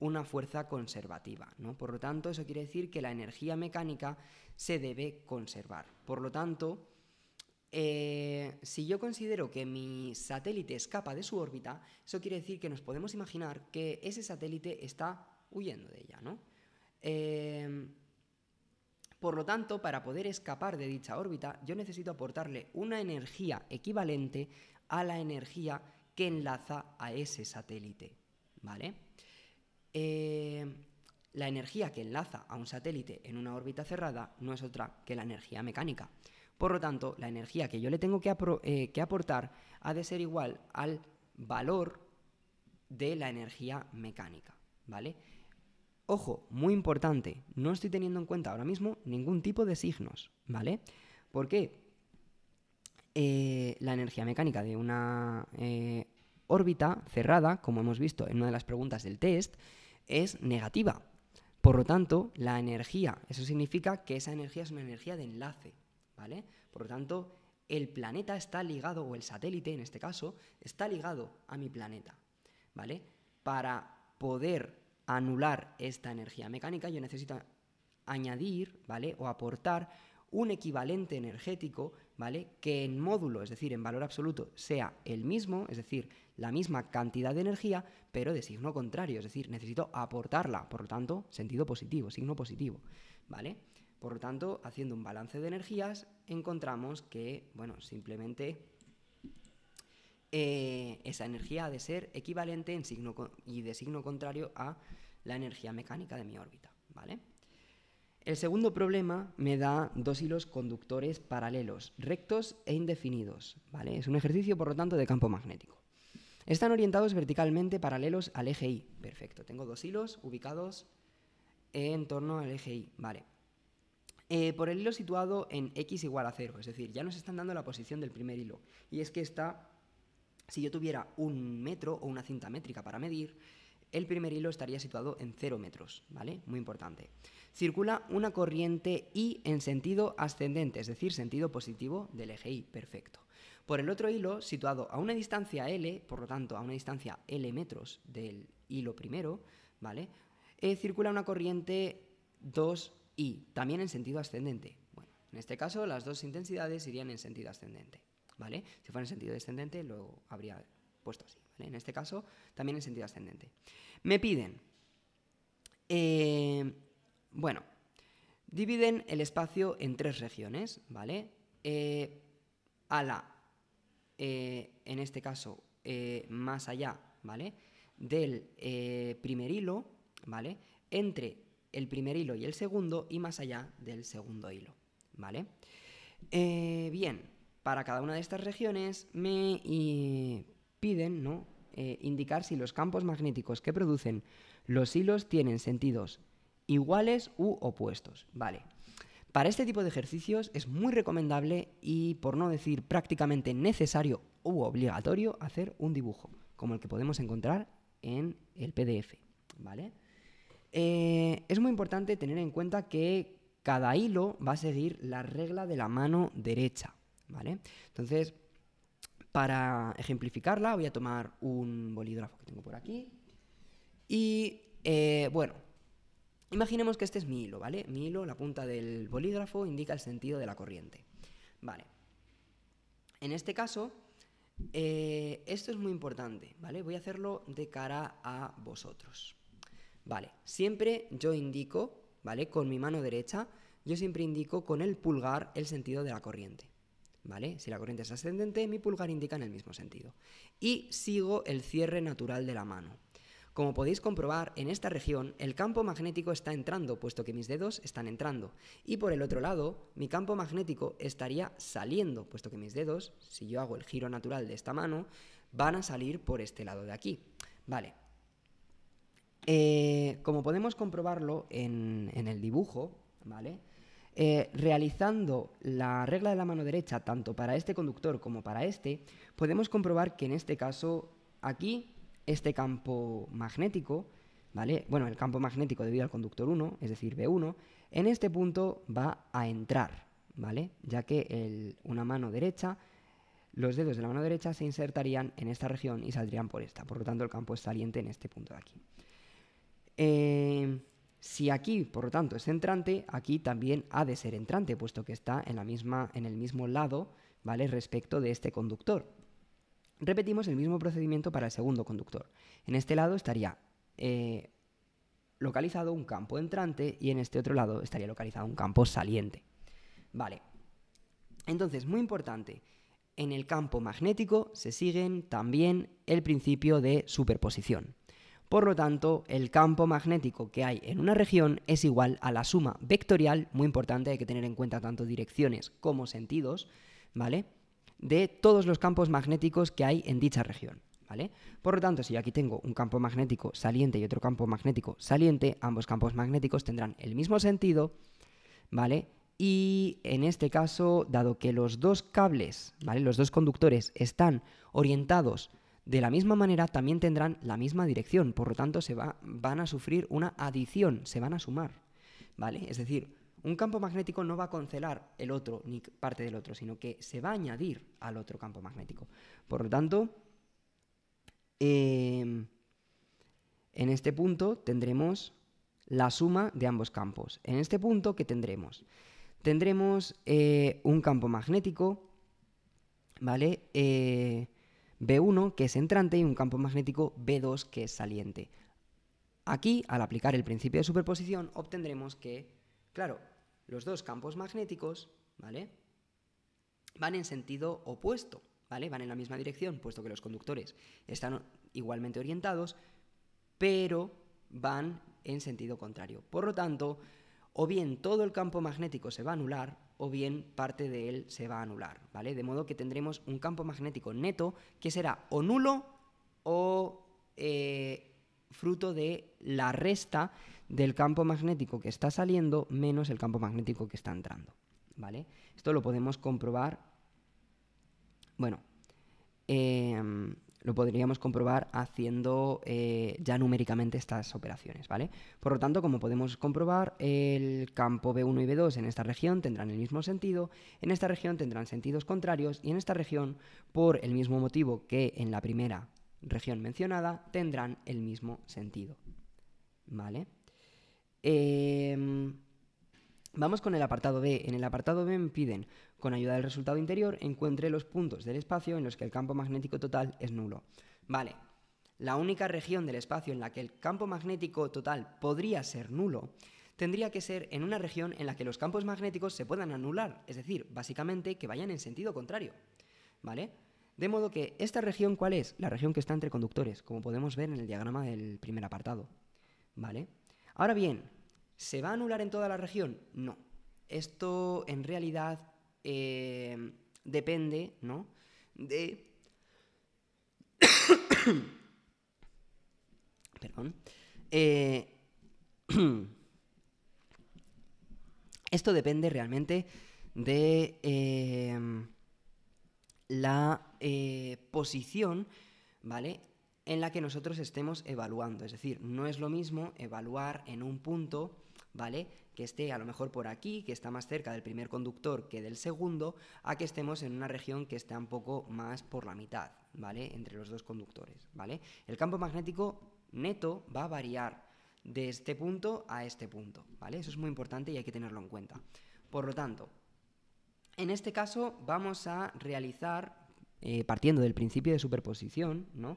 Speaker 1: una fuerza conservativa. ¿no? Por lo tanto, eso quiere decir que la energía mecánica se debe conservar. Por lo tanto, eh, si yo considero que mi satélite escapa de su órbita, eso quiere decir que nos podemos imaginar que ese satélite está huyendo de ella. ¿no? Eh, por lo tanto, para poder escapar de dicha órbita, yo necesito aportarle una energía equivalente a la energía que enlaza a ese satélite. ¿Vale? Eh, la energía que enlaza a un satélite en una órbita cerrada no es otra que la energía mecánica. Por lo tanto, la energía que yo le tengo que, eh, aportar ha de ser igual al valor de la energía mecánica, ¿vale? Ojo, muy importante, no estoy teniendo en cuenta ahora mismo ningún tipo de signos, ¿vale? Porque eh, la energía mecánica de una órbita cerrada, como hemos visto en una de las preguntas del test, es negativa. Por lo tanto, la energía, eso significa que esa energía es una energía de enlace, ¿vale? Por lo tanto, el planeta está ligado, o el satélite en este caso, está ligado a mi planeta, ¿vale? Para poder anular esta energía mecánica, yo necesito añadir, ¿vale? O aportar un equivalente energético ¿vale? Que en módulo, es decir, en valor absoluto, sea el mismo, es decir, la misma cantidad de energía, pero de signo contrario, es decir, necesito aportarla, por lo tanto, sentido positivo, signo positivo, ¿vale? Por lo tanto, haciendo un balance de energías, encontramos que, bueno, simplemente eh, esa energía ha de ser equivalente en signo y de signo contrario a la energía mecánica de mi órbita, ¿vale? El segundo problema me da dos hilos conductores paralelos, rectos e indefinidos. ¿vale? Es un ejercicio, por lo tanto, de campo magnético. Están orientados verticalmente paralelos al eje Y. Perfecto, tengo dos hilos ubicados en torno al eje Y. Vale. Eh, por el hilo situado en x igual a 0, es decir, ya nos están dando la posición del primer hilo. Y es que está, si yo tuviera un metro o una cinta métrica para medir, el primer hilo estaría situado en 0 metros, ¿vale? Muy importante circula una corriente I en sentido ascendente, es decir, sentido positivo del eje I, perfecto. Por el otro hilo, situado a una distancia L, por lo tanto a una distancia L metros del hilo primero, ¿vale? Eh, circula una corriente 2I, también en sentido ascendente. Bueno, en este caso las dos intensidades irían en sentido ascendente, ¿vale? Si fuera en sentido descendente lo habría puesto así, En este caso también en sentido ascendente. Me piden... Eh, bueno, dividen el espacio en tres regiones, ¿vale? Eh, a la, eh, en este caso, eh, más allá, ¿vale? Del primer hilo, ¿vale? Entre el primer hilo y el segundo y más allá del segundo hilo, ¿vale? bien, para cada una de estas regiones me piden, ¿no? indicar si los campos magnéticos que producen los hilos tienen sentidos iguales u opuestos. Vale. Para este tipo de ejercicios es muy recomendable y, por no decir prácticamente necesario u obligatorio, hacer un dibujo, como el que podemos encontrar en el PDF. ¿Vale? Eh, es muy importante tener en cuenta que cada hilo va a seguir la regla de la mano derecha. ¿Vale? Entonces, para ejemplificarla, voy a tomar un bolígrafo que tengo por aquí. Y eh, bueno, Imaginemos que este es mi hilo, ¿vale? Mi hilo, la punta del bolígrafo, indica el sentido de la corriente. Vale. En este caso, eh, esto es muy importante, ¿vale? Voy a hacerlo de cara a vosotros. Vale, siempre yo indico, ¿vale? Con mi mano derecha, yo siempre indico con el pulgar el sentido de la corriente. ¿Vale? Si la corriente es ascendente, mi pulgar indica en el mismo sentido. Y sigo el cierre natural de la mano. Como podéis comprobar, en esta región el campo magnético está entrando, puesto que mis dedos están entrando. Y por el otro lado, mi campo magnético estaría saliendo, puesto que mis dedos, si yo hago el giro natural de esta mano, van a salir por este lado de aquí. Vale. Eh, como podemos comprobarlo en, el dibujo, ¿vale? Eh, realizando la regla de la mano derecha tanto para este conductor como para este, podemos comprobar que en este caso aquí este campo magnético, ¿vale? Bueno, el campo magnético debido al conductor 1, es decir, B1, en este punto va a entrar, ¿vale? Ya que una mano derecha, los dedos de la mano derecha se insertarían en esta región y saldrían por esta. Por lo tanto, el campo es saliente en este punto de aquí. Eh, si aquí, por lo tanto, es entrante, aquí también ha de ser entrante, puesto que está en, la misma, en el mismo lado, ¿vale? Respecto de este conductor. Repetimos el mismo procedimiento para el segundo conductor. En este lado estaría eh, localizado un campo entrante y en este otro lado estaría localizado un campo saliente. Vale. Entonces, muy importante, en el campo magnético se siguen también el principio de superposición. Por lo tanto, el campo magnético que hay en una región es igual a la suma vectorial, muy importante, hay que tener en cuenta tanto direcciones como sentidos, ¿vale? de todos los campos magnéticos que hay en dicha región. ¿Vale? Por lo tanto, si yo aquí tengo un campo magnético saliente y otro campo magnético saliente, ambos campos magnéticos tendrán el mismo sentido, ¿vale? Y en este caso, dado que los dos cables, ¿vale? Los dos conductores están orientados de la misma manera, también tendrán la misma dirección, por lo tanto, se van a sufrir una adición, se van a sumar, ¿vale? Es decir, un campo magnético no va a cancelar el otro ni parte del otro, sino que se va a añadir al otro campo magnético. Por lo tanto, em, en este punto tendremos la suma de ambos campos. En este punto, ¿qué tendremos? Tendremos eh, un campo magnético, ¿vale? Eh, B1, que es entrante, y un campo magnético B2, que es saliente. Aquí, al aplicar el principio de superposición, obtendremos que Claro, los dos campos magnéticos, ¿vale? Van en sentido opuesto, ¿vale? Van en la misma dirección, puesto que los conductores están igualmente orientados, pero van en sentido contrario. Por lo tanto, o bien todo el campo magnético se va a anular, o bien parte de él se va a anular, ¿vale? De modo que tendremos un campo magnético neto que será o nulo o eh, fruto de la resta del campo magnético que está saliendo menos el campo magnético que está entrando. ¿Vale? Esto lo podemos comprobar. Bueno, em, lo podríamos comprobar haciendo eh, ya numéricamente estas operaciones, ¿vale? Por lo tanto, como podemos comprobar, el campo B1 y B2 en esta región tendrán el mismo sentido, en esta región tendrán sentidos contrarios y en esta región, por el mismo motivo que en la primera región mencionada, tendrán el mismo sentido, ¿vale? Em, vamos con el apartado B. En el apartado B me piden, con ayuda del resultado interior, encuentre los puntos del espacio en los que el campo magnético total es nulo. Vale, la única región del espacio en la que el campo magnético total podría ser nulo tendría que ser en una región en la que los campos magnéticos se puedan anular, es decir, básicamente que vayan en sentido contrario. ¿Vale? De modo que, ¿esta región cuál es? La región que está entre conductores, como podemos ver en el diagrama del primer apartado. ¿Vale? Ahora bien, ¿se va a anular en toda la región? No. Esto en realidad em, depende, ¿no? De. Perdón. Eh, esto depende realmente de em, la eh, posición, ¿vale? en la que nosotros estemos evaluando. Es decir, no es lo mismo evaluar en un punto, ¿vale? Que esté a lo mejor por aquí, que está más cerca del primer conductor que del segundo, a que estemos en una región que está un poco más por la mitad, ¿vale? Entre los dos conductores, ¿vale? El campo magnético neto va a variar de este punto a este punto, ¿vale? Eso es muy importante y hay que tenerlo en cuenta. Por lo tanto, en este caso vamos a realizar, eh, partiendo del principio de superposición, ¿no?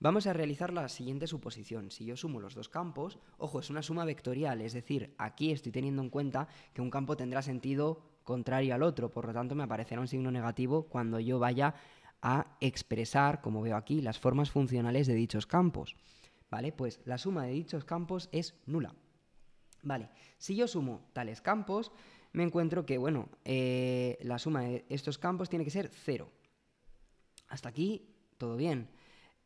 Speaker 1: Vamos a realizar la siguiente suposición. Si yo sumo los dos campos, ojo, es una suma vectorial, es decir, aquí estoy teniendo en cuenta que un campo tendrá sentido contrario al otro, por lo tanto me aparecerá un signo negativo cuando yo vaya a expresar, como veo aquí, las formas funcionales de dichos campos. ¿Vale? Pues la suma de dichos campos es nula. Vale, si yo sumo tales campos, me encuentro que, bueno, eh, la suma de estos campos tiene que ser cero. Hasta aquí, todo bien.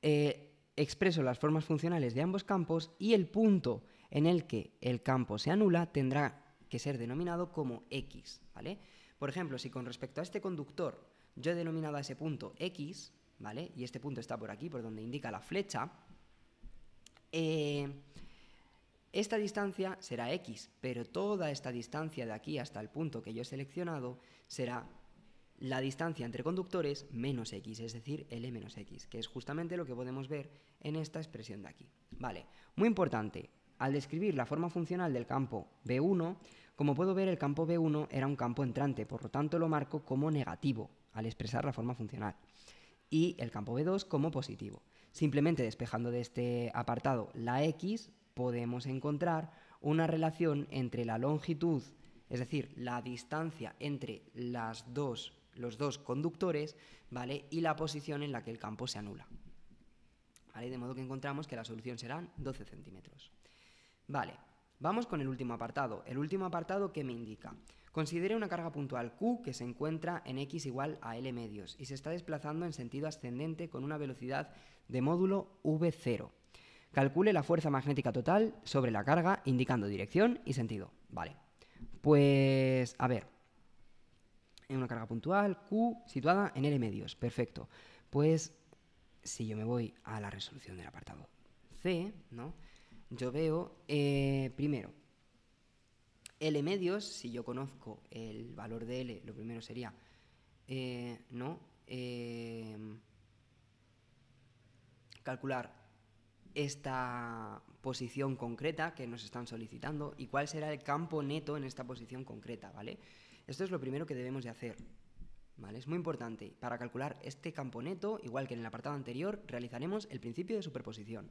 Speaker 1: Eh, expreso las formas funcionales de ambos campos y el punto en el que el campo se anula tendrá que ser denominado como x, ¿vale? Por ejemplo, si con respecto a este conductor yo he denominado a ese punto x, ¿vale? Y este punto está por aquí, por donde indica la flecha, eh, esta distancia será x, pero toda esta distancia de aquí hasta el punto que yo he seleccionado será la distancia entre conductores menos x, es decir, L menos x, que es justamente lo que podemos ver en esta expresión de aquí. Vale, muy importante, al describir la forma funcional del campo B1, como puedo ver el campo B1 era un campo entrante, por lo tanto lo marco como negativo al expresar la forma funcional, y el campo B2 como positivo. Simplemente despejando de este apartado la x, podemos encontrar una relación entre la longitud, es decir, la distancia entre las dos los dos conductores, ¿vale? Y la posición en la que el campo se anula. De modo que encontramos que la solución serán 12 centímetros. Vale, vamos con el último apartado. El último apartado que me indica. Considere una carga puntual Q que se encuentra en x igual a L medios y se está desplazando en sentido ascendente con una velocidad de módulo V0. Calcule la fuerza magnética total sobre la carga indicando dirección y sentido. Vale. Pues, a ver, en una carga puntual, Q situada en L medios. Perfecto. Pues si yo me voy a la resolución del apartado C, ¿no? yo veo, eh, primero, L medios, si yo conozco el valor de L, lo primero sería, eh, ¿no? Eh, calcular esta posición concreta que nos están solicitando y cuál será el campo neto en esta posición concreta, ¿vale? Esto es lo primero que debemos de hacer. ¿Vale? Es muy importante. Para calcular este campo neto, igual que en el apartado anterior, realizaremos el principio de superposición.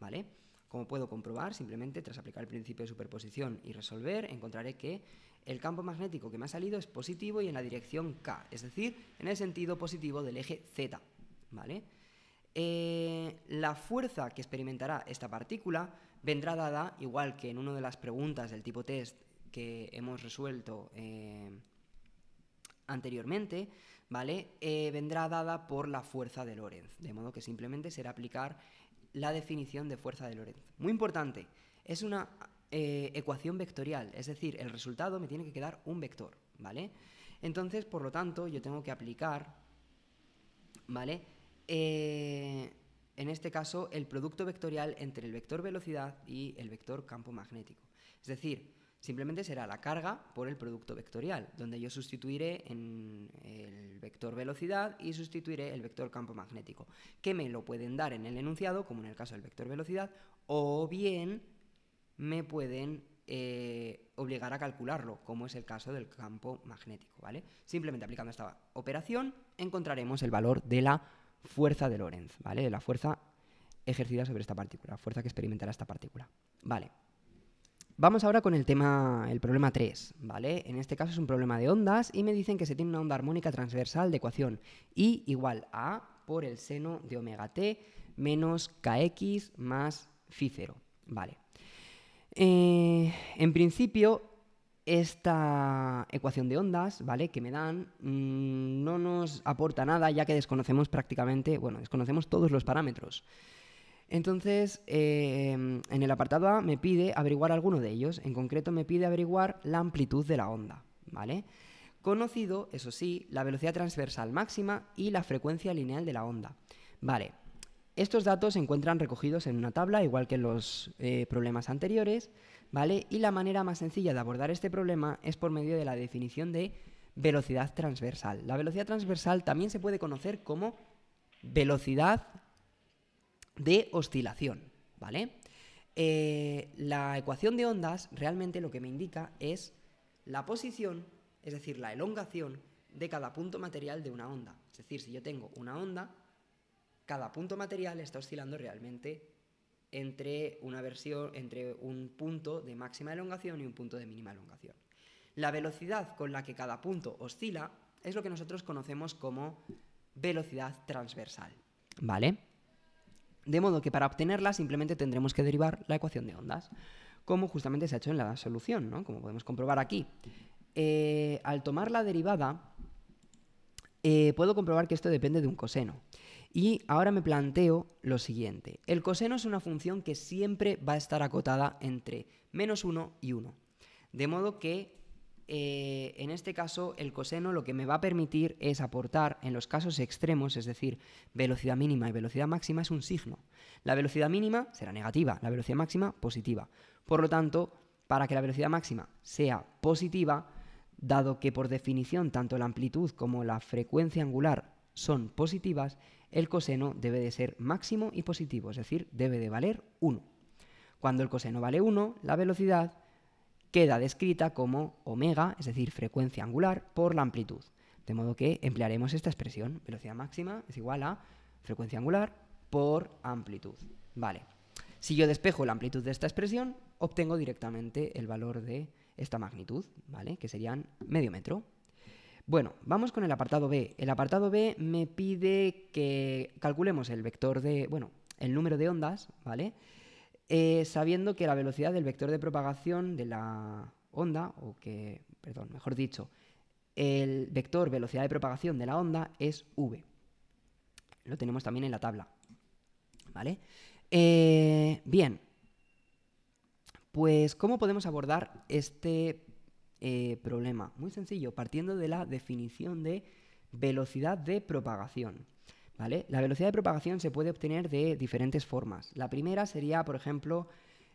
Speaker 1: ¿Vale? Como puedo comprobar, simplemente tras aplicar el principio de superposición y resolver, encontraré que el campo magnético que me ha salido es positivo y en la dirección K, es decir, en el sentido positivo del eje Z. ¿Vale? Eh, la fuerza que experimentará esta partícula vendrá dada, igual que en una de las preguntas del tipo test que hemos resuelto eh, anteriormente, ¿vale? Eh, vendrá dada por la fuerza de Lorentz, de modo que simplemente será aplicar la definición de fuerza de Lorentz. Muy importante, es una eh, ecuación vectorial, es decir, el resultado me tiene que quedar un vector, ¿vale? Entonces, por lo tanto, yo tengo que aplicar, ¿vale? en este caso, el producto vectorial entre el vector velocidad y el vector campo magnético. Es decir, Simplemente será la carga por el producto vectorial, donde yo sustituiré en el vector velocidad y sustituiré el vector campo magnético, que me lo pueden dar en el enunciado, como en el caso del vector velocidad, o bien me pueden eh, obligar a calcularlo, como es el caso del campo magnético, ¿vale? Simplemente aplicando esta operación encontraremos el valor de la fuerza de Lorentz, ¿vale? De la fuerza ejercida sobre esta partícula, fuerza que experimentará esta partícula. Vale. Vamos ahora con el tema, el problema 3, ¿vale? En este caso es un problema de ondas y me dicen que se tiene una onda armónica transversal de ecuación I igual a por el seno de omega t menos kx más phi 0, ¿vale? Eh, en principio, esta ecuación de ondas, ¿vale? Que me dan, mm, no nos aporta nada ya que desconocemos prácticamente, bueno, desconocemos todos los parámetros. Entonces, em, en el apartado A me pide averiguar alguno de ellos. En concreto, me pide averiguar la amplitud de la onda, ¿vale? Conocido, eso sí, la velocidad transversal máxima y la frecuencia lineal de la onda. Vale, estos datos se encuentran recogidos en una tabla, igual que los eh, problemas anteriores, ¿vale? Y la manera más sencilla de abordar este problema es por medio de la definición de velocidad transversal. La velocidad transversal también se puede conocer como velocidad de oscilación, ¿vale? Eh, la ecuación de ondas realmente lo que me indica es la posición, es decir, la elongación de cada punto material de una onda. Es decir, si yo tengo una onda, cada punto material está oscilando realmente entre una versión, entre un punto de máxima elongación y un punto de mínima elongación. La velocidad con la que cada punto oscila es lo que nosotros conocemos como velocidad transversal, ¿vale? De modo que para obtenerla simplemente tendremos que derivar la ecuación de ondas, como justamente se ha hecho en la solución, ¿no? como podemos comprobar aquí. Eh, al tomar la derivada, eh, puedo comprobar que esto depende de un coseno. Y ahora me planteo lo siguiente. El coseno es una función que siempre va a estar acotada entre menos 1 y 1. De modo que eh, en este caso el coseno lo que me va a permitir es aportar en los casos extremos, es decir, velocidad mínima y velocidad máxima es un signo. La velocidad mínima será negativa, la velocidad máxima positiva. Por lo tanto, para que la velocidad máxima sea positiva, dado que por definición tanto la amplitud como la frecuencia angular son positivas, el coseno debe de ser máximo y positivo, es decir, debe de valer 1. Cuando el coseno vale 1, la velocidad queda descrita como omega, es decir, frecuencia angular, por la amplitud. De modo que emplearemos esta expresión, velocidad máxima es igual a frecuencia angular por amplitud. Vale. Si yo despejo la amplitud de esta expresión, obtengo directamente el valor de esta magnitud, ¿vale? Que serían medio metro. Bueno, vamos con el apartado B. El apartado B me pide que calculemos el vector de, bueno, el número de ondas, ¿vale? Eh, sabiendo que la velocidad del vector de propagación de la onda, o que, perdón, mejor dicho, el vector velocidad de propagación de la onda es v. Lo tenemos también en la tabla. ¿Vale? Eh, bien. Pues, ¿cómo podemos abordar este eh, problema? Muy sencillo, partiendo de la definición de velocidad de propagación. La velocidad de propagación se puede obtener de diferentes formas. La primera sería, por ejemplo,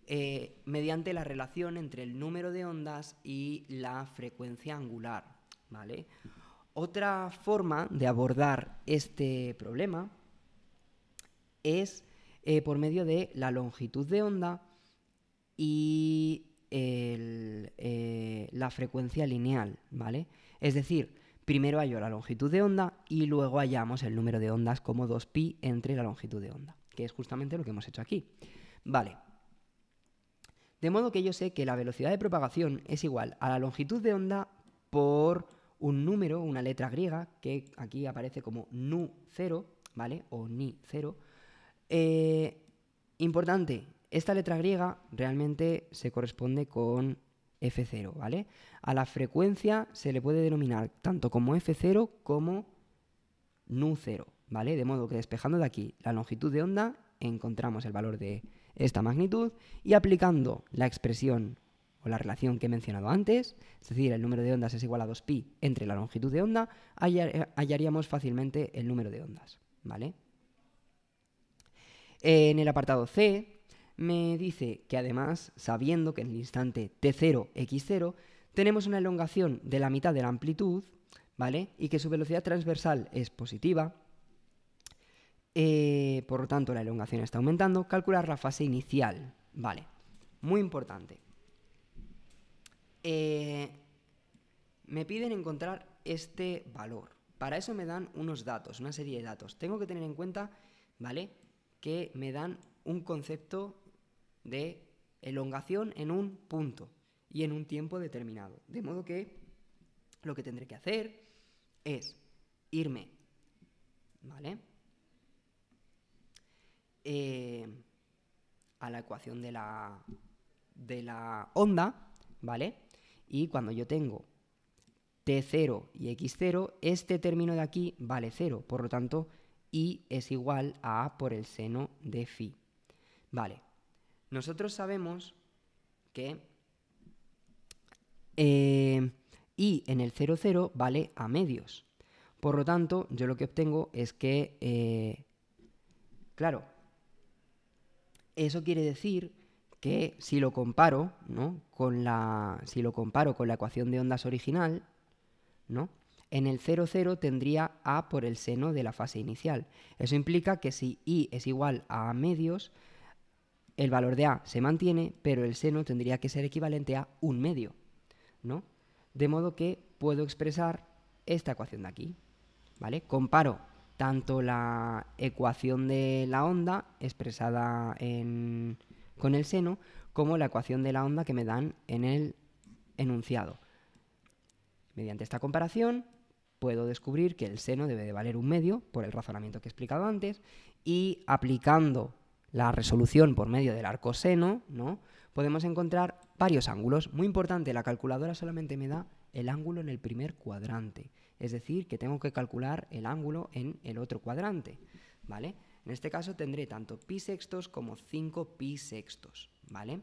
Speaker 1: eh, mediante la relación entre el número de ondas y la frecuencia angular, ¿vale? Otra forma de abordar este problema es eh, por medio de la longitud de onda y eh, la frecuencia lineal, ¿vale? Es decir, Primero hallo la longitud de onda y luego hallamos el número de ondas como 2pi entre la longitud de onda, que es justamente lo que hemos hecho aquí. Vale. De modo que yo sé que la velocidad de propagación es igual a la longitud de onda por un número, una letra griega, que aquí aparece como nu0, ¿vale? O ni0. Eh, importante, esta letra griega realmente se corresponde con F0, ¿vale? A la frecuencia se le puede denominar tanto como F0 como nu0, ¿vale? De modo que despejando de aquí la longitud de onda, encontramos el valor de esta magnitud y aplicando la expresión o la relación que he mencionado antes, es decir, el número de ondas es igual a 2pi entre la longitud de onda, hallaríamos fácilmente el número de ondas, ¿vale? En el apartado C me dice que además, sabiendo que en el instante t0, x0, tenemos una elongación de la mitad de la amplitud, ¿vale? Y que su velocidad transversal es positiva, eh, por lo tanto la elongación está aumentando, calcular la fase inicial, ¿vale? Muy importante. Eh, me piden encontrar este valor. Para eso me dan unos datos, una serie de datos. Tengo que tener en cuenta, ¿vale? Que me dan un concepto de elongación en un punto y en un tiempo determinado. De modo que lo que tendré que hacer es irme, ¿vale? Eh, a la ecuación de la, de la onda, ¿vale? Y cuando yo tengo t0 y x0, este término de aquí vale 0, por lo tanto, y es igual a, a por el seno de phi. Vale, nosotros sabemos que eh, I y en el 00 vale a medios. Por lo tanto, yo lo que obtengo es que, eh, claro, eso quiere decir que si lo comparo, Con la, si lo comparo con la ecuación de ondas original, ¿no? En el 0,0 tendría a por el seno de la fase inicial. Eso implica que si i es igual a medios, el valor de A se mantiene, pero el seno tendría que ser equivalente a un medio, ¿no? De modo que puedo expresar esta ecuación de aquí, ¿vale? Comparo tanto la ecuación de la onda expresada con el seno como la ecuación de la onda que me dan en el enunciado. Mediante esta comparación puedo descubrir que el seno debe de valer un medio por el razonamiento que he explicado antes y aplicando la resolución por medio del arcoseno, ¿no? podemos encontrar varios ángulos. Muy importante, la calculadora solamente me da el ángulo en el primer cuadrante. Es decir, que tengo que calcular el ángulo en el otro cuadrante. ¿Vale? En este caso tendré tanto pi sextos como 5 pi sextos. ¿Vale?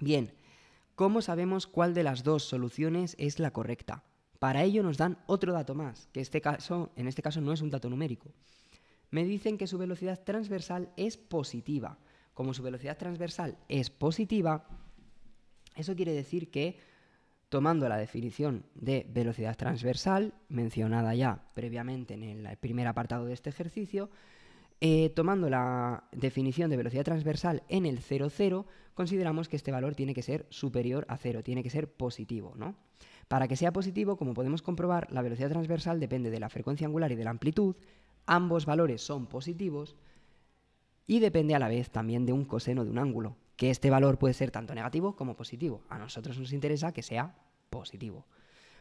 Speaker 1: Bien, ¿cómo sabemos cuál de las dos soluciones es la correcta? Para ello nos dan otro dato más, que este en este caso no es un dato numérico me dicen que su velocidad transversal es positiva. Como su velocidad transversal es positiva, eso quiere decir que, tomando la definición de velocidad transversal, mencionada ya previamente en el primer apartado de este ejercicio, eh, tomando la definición de velocidad transversal en el 0,0, 0, consideramos que este valor tiene que ser superior a 0, tiene que ser positivo, ¿no? Para que sea positivo, como podemos comprobar, la velocidad transversal depende de la frecuencia angular y de la amplitud, ambos valores son positivos y depende a la vez también de un coseno de un ángulo, que este valor puede ser tanto negativo como positivo. A nosotros nos interesa que sea positivo.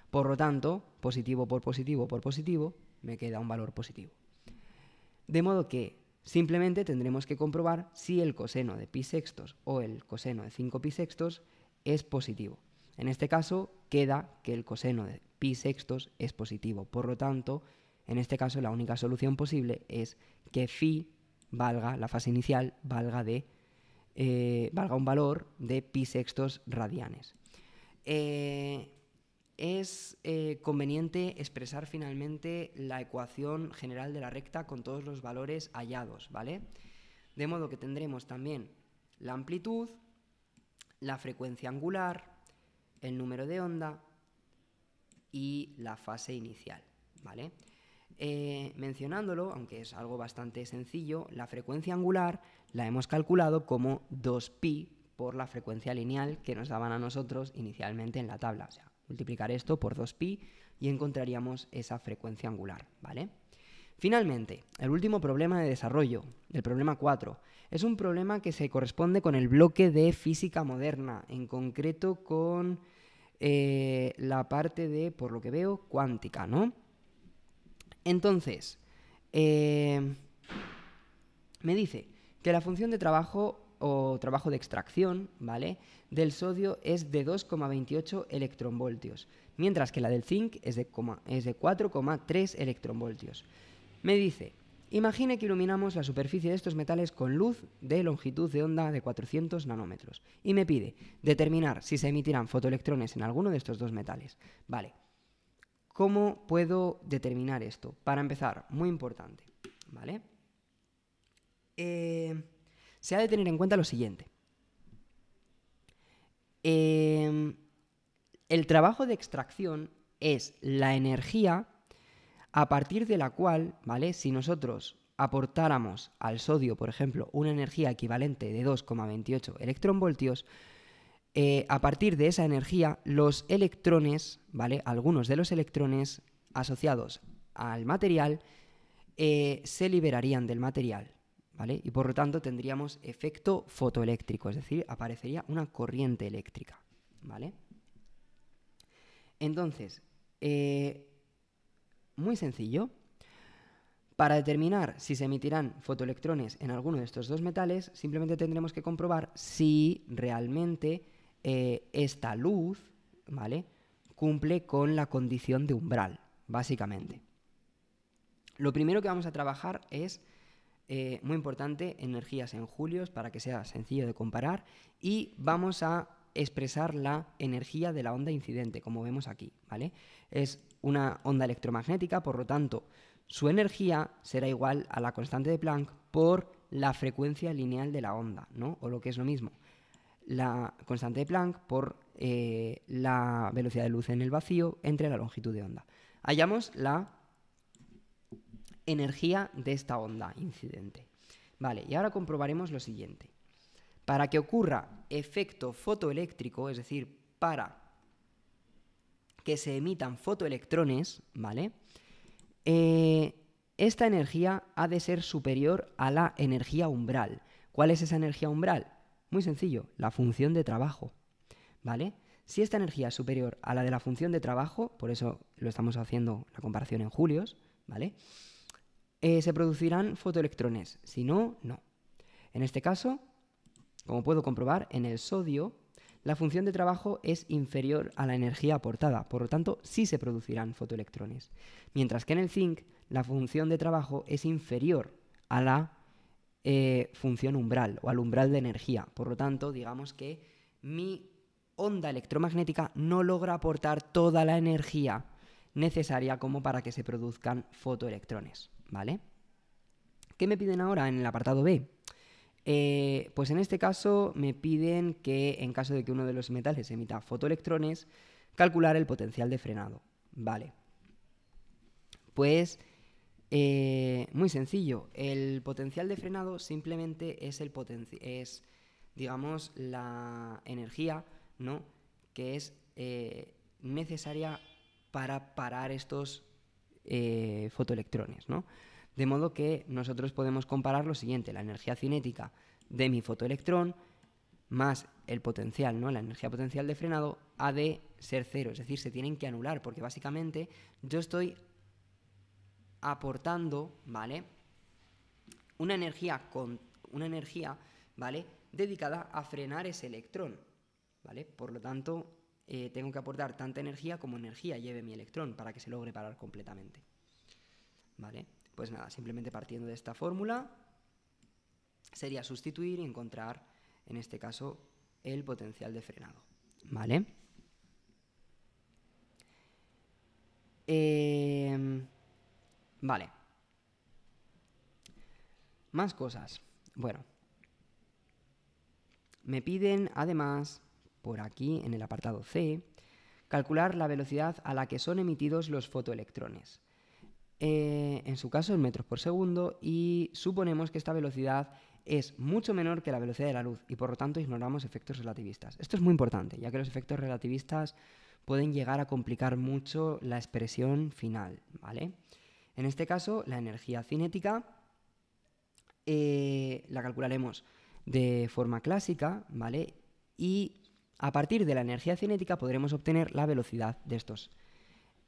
Speaker 1: Por lo tanto, positivo por positivo por positivo, me queda un valor positivo. De modo que simplemente tendremos que comprobar si el coseno de pi sextos o el coseno de 5 pi sextos es positivo. En este caso, queda que el coseno de pi sextos es positivo. Por lo tanto, en este caso, la única solución posible es que phi valga, la fase inicial, valga de eh, valga un valor de pi sextos radianes. Eh, es eh, conveniente expresar finalmente la ecuación general de la recta con todos los valores hallados, ¿vale? De modo que tendremos también la amplitud, la frecuencia angular, el número de onda y la fase inicial, ¿vale? Eh, mencionándolo, aunque es algo bastante sencillo, la frecuencia angular la hemos calculado como 2pi por la frecuencia lineal que nos daban a nosotros inicialmente en la tabla. O sea, multiplicar esto por 2pi y encontraríamos esa frecuencia angular, ¿vale? Finalmente, el último problema de desarrollo, el problema 4, es un problema que se corresponde con el bloque de física moderna, en concreto con eh, la parte de, por lo que veo, cuántica, ¿no? Entonces, eh, me dice que la función de trabajo o trabajo de extracción, Del sodio es de 2,28 electronvoltios, mientras que la del zinc es de, es de 4,3 electronvoltios. Me dice, imagine que iluminamos la superficie de estos metales con luz de longitud de onda de 400 nanómetros. Y me pide determinar si se emitirán fotoelectrones en alguno de estos dos metales. Vale, ¿Cómo puedo determinar esto? Para empezar, muy importante, ¿vale? Eh, se ha de tener en cuenta lo siguiente. Em, el trabajo de extracción es la energía a partir de la cual, ¿vale? Si nosotros aportáramos al sodio, por ejemplo, una energía equivalente de 2,28 electronvoltios, eh, a partir de esa energía, los electrones, ¿vale? Algunos de los electrones asociados al material eh, se liberarían del material, ¿vale? Y por lo tanto tendríamos efecto fotoeléctrico, es decir, aparecería una corriente eléctrica, ¿vale? Entonces, eh, muy sencillo. Para determinar si se emitirán fotoelectrones en alguno de estos dos metales, simplemente tendremos que comprobar si realmente eh, esta luz, ¿vale? Cumple con la condición de umbral, básicamente. Lo primero que vamos a trabajar es, eh, muy importante, energías en julios para que sea sencillo de comparar y vamos a expresar la energía de la onda incidente, como vemos aquí, ¿vale? Es una onda electromagnética, por lo tanto, su energía será igual a la constante de Planck por la frecuencia lineal de la onda, ¿no? O lo que es lo mismo, la constante de Planck por eh, la velocidad de luz en el vacío entre la longitud de onda. Hallamos la energía de esta onda incidente. Vale, y ahora comprobaremos lo siguiente. Para que ocurra efecto fotoeléctrico, es decir, para que se emitan fotoelectrones, ¿vale? Eh, esta energía ha de ser superior a la energía umbral. ¿Cuál es esa energía umbral? Muy sencillo, la función de trabajo. ¿Vale? Si esta energía es superior a la de la función de trabajo, por eso lo estamos haciendo la comparación en julios, ¿vale? Eh, se producirán fotoelectrones. Si no, no. En este caso, como puedo comprobar, en el sodio la función de trabajo es inferior a la energía aportada, por lo tanto sí se producirán fotoelectrones. Mientras que en el zinc la función de trabajo es inferior a la eh, función umbral o al umbral de energía. Por lo tanto, digamos que mi onda electromagnética no logra aportar toda la energía necesaria como para que se produzcan fotoelectrones, ¿vale? ¿Qué me piden ahora en el apartado B? Eh, pues en este caso me piden que en caso de que uno de los metales emita fotoelectrones, calcular el potencial de frenado. Vale. Pues eh, muy sencillo. El potencial de frenado simplemente es el es, digamos, la energía, ¿no? Que es eh, necesaria para parar estos eh, fotoelectrones, ¿no? De modo que nosotros podemos comparar lo siguiente: la energía cinética de mi fotoelectrón más el potencial, ¿no? La energía potencial de frenado ha de ser cero, es decir, se tienen que anular, porque básicamente yo estoy aportando, ¿vale? Una energía, con, una energía, ¿vale? Dedicada a frenar ese electrón, ¿vale? Por lo tanto, eh, tengo que aportar tanta energía como energía lleve mi electrón para que se logre parar completamente. ¿Vale? Pues nada, simplemente partiendo de esta fórmula sería sustituir y encontrar, en este caso, el potencial de frenado. ¿Vale? Eh, Vale. Más cosas. Bueno. Me piden además, por aquí en el apartado C, calcular la velocidad a la que son emitidos los fotoelectrones. Eh, en su caso en metros por segundo y suponemos que esta velocidad es mucho menor que la velocidad de la luz y por lo tanto ignoramos efectos relativistas. Esto es muy importante, ya que los efectos relativistas pueden llegar a complicar mucho la expresión final, ¿vale? En este caso, la energía cinética eh, la calcularemos de forma clásica, ¿vale? Y a partir de la energía cinética podremos obtener la velocidad de estos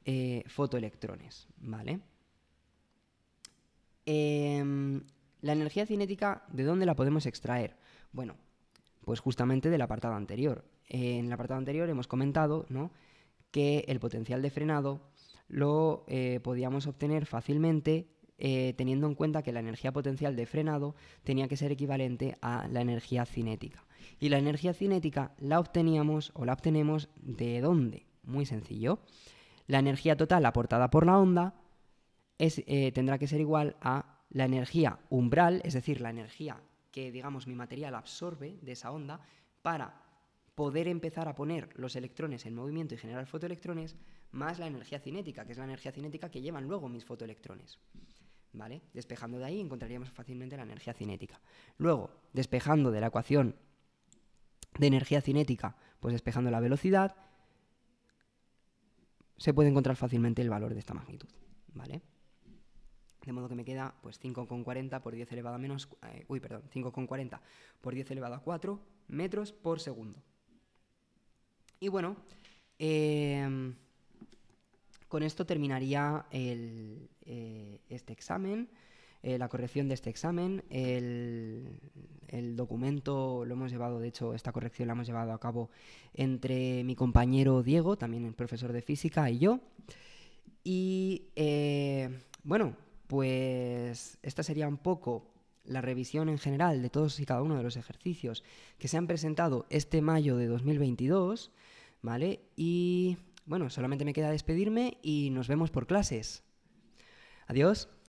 Speaker 1: eh, fotoelectrones, ¿vale? Em, la energía cinética, ¿de dónde la podemos extraer? Bueno, pues justamente del apartado anterior. en el apartado anterior hemos comentado ¿no? que el potencial de frenado lo eh, podíamos obtener fácilmente eh, teniendo en cuenta que la energía potencial de frenado tenía que ser equivalente a la energía cinética. Y la energía cinética la obteníamos o la obtenemos de dónde? Muy sencillo. La energía total aportada por la onda eh, tendrá que ser igual a la energía umbral, es decir, la energía que digamos mi material absorbe de esa onda para poder empezar a poner los electrones en movimiento y generar fotoelectrones más la energía cinética, que es la energía cinética que llevan luego mis fotoelectrones. ¿Vale? Despejando de ahí encontraríamos fácilmente la energía cinética. Luego, despejando de la ecuación de energía cinética, pues despejando la velocidad, se puede encontrar fácilmente el valor de esta magnitud, ¿vale? De modo que me queda pues 5,40 por 10 elevado a menos, eh, uy, perdón, 5,40 por 10 elevado a 4 metros por segundo. Y bueno, eh, con esto terminaría eh, este examen, eh, la corrección de este examen. El, documento lo hemos llevado, de hecho, esta corrección la hemos llevado a cabo entre mi compañero Diego, también el profesor de física, y yo. Y eh, bueno, pues esta sería un poco la revisión en general de todos y cada uno de los ejercicios que se han presentado este mayo de 2022, ¿vale? Y bueno, solamente me queda despedirme y nos vemos por clases. Adiós.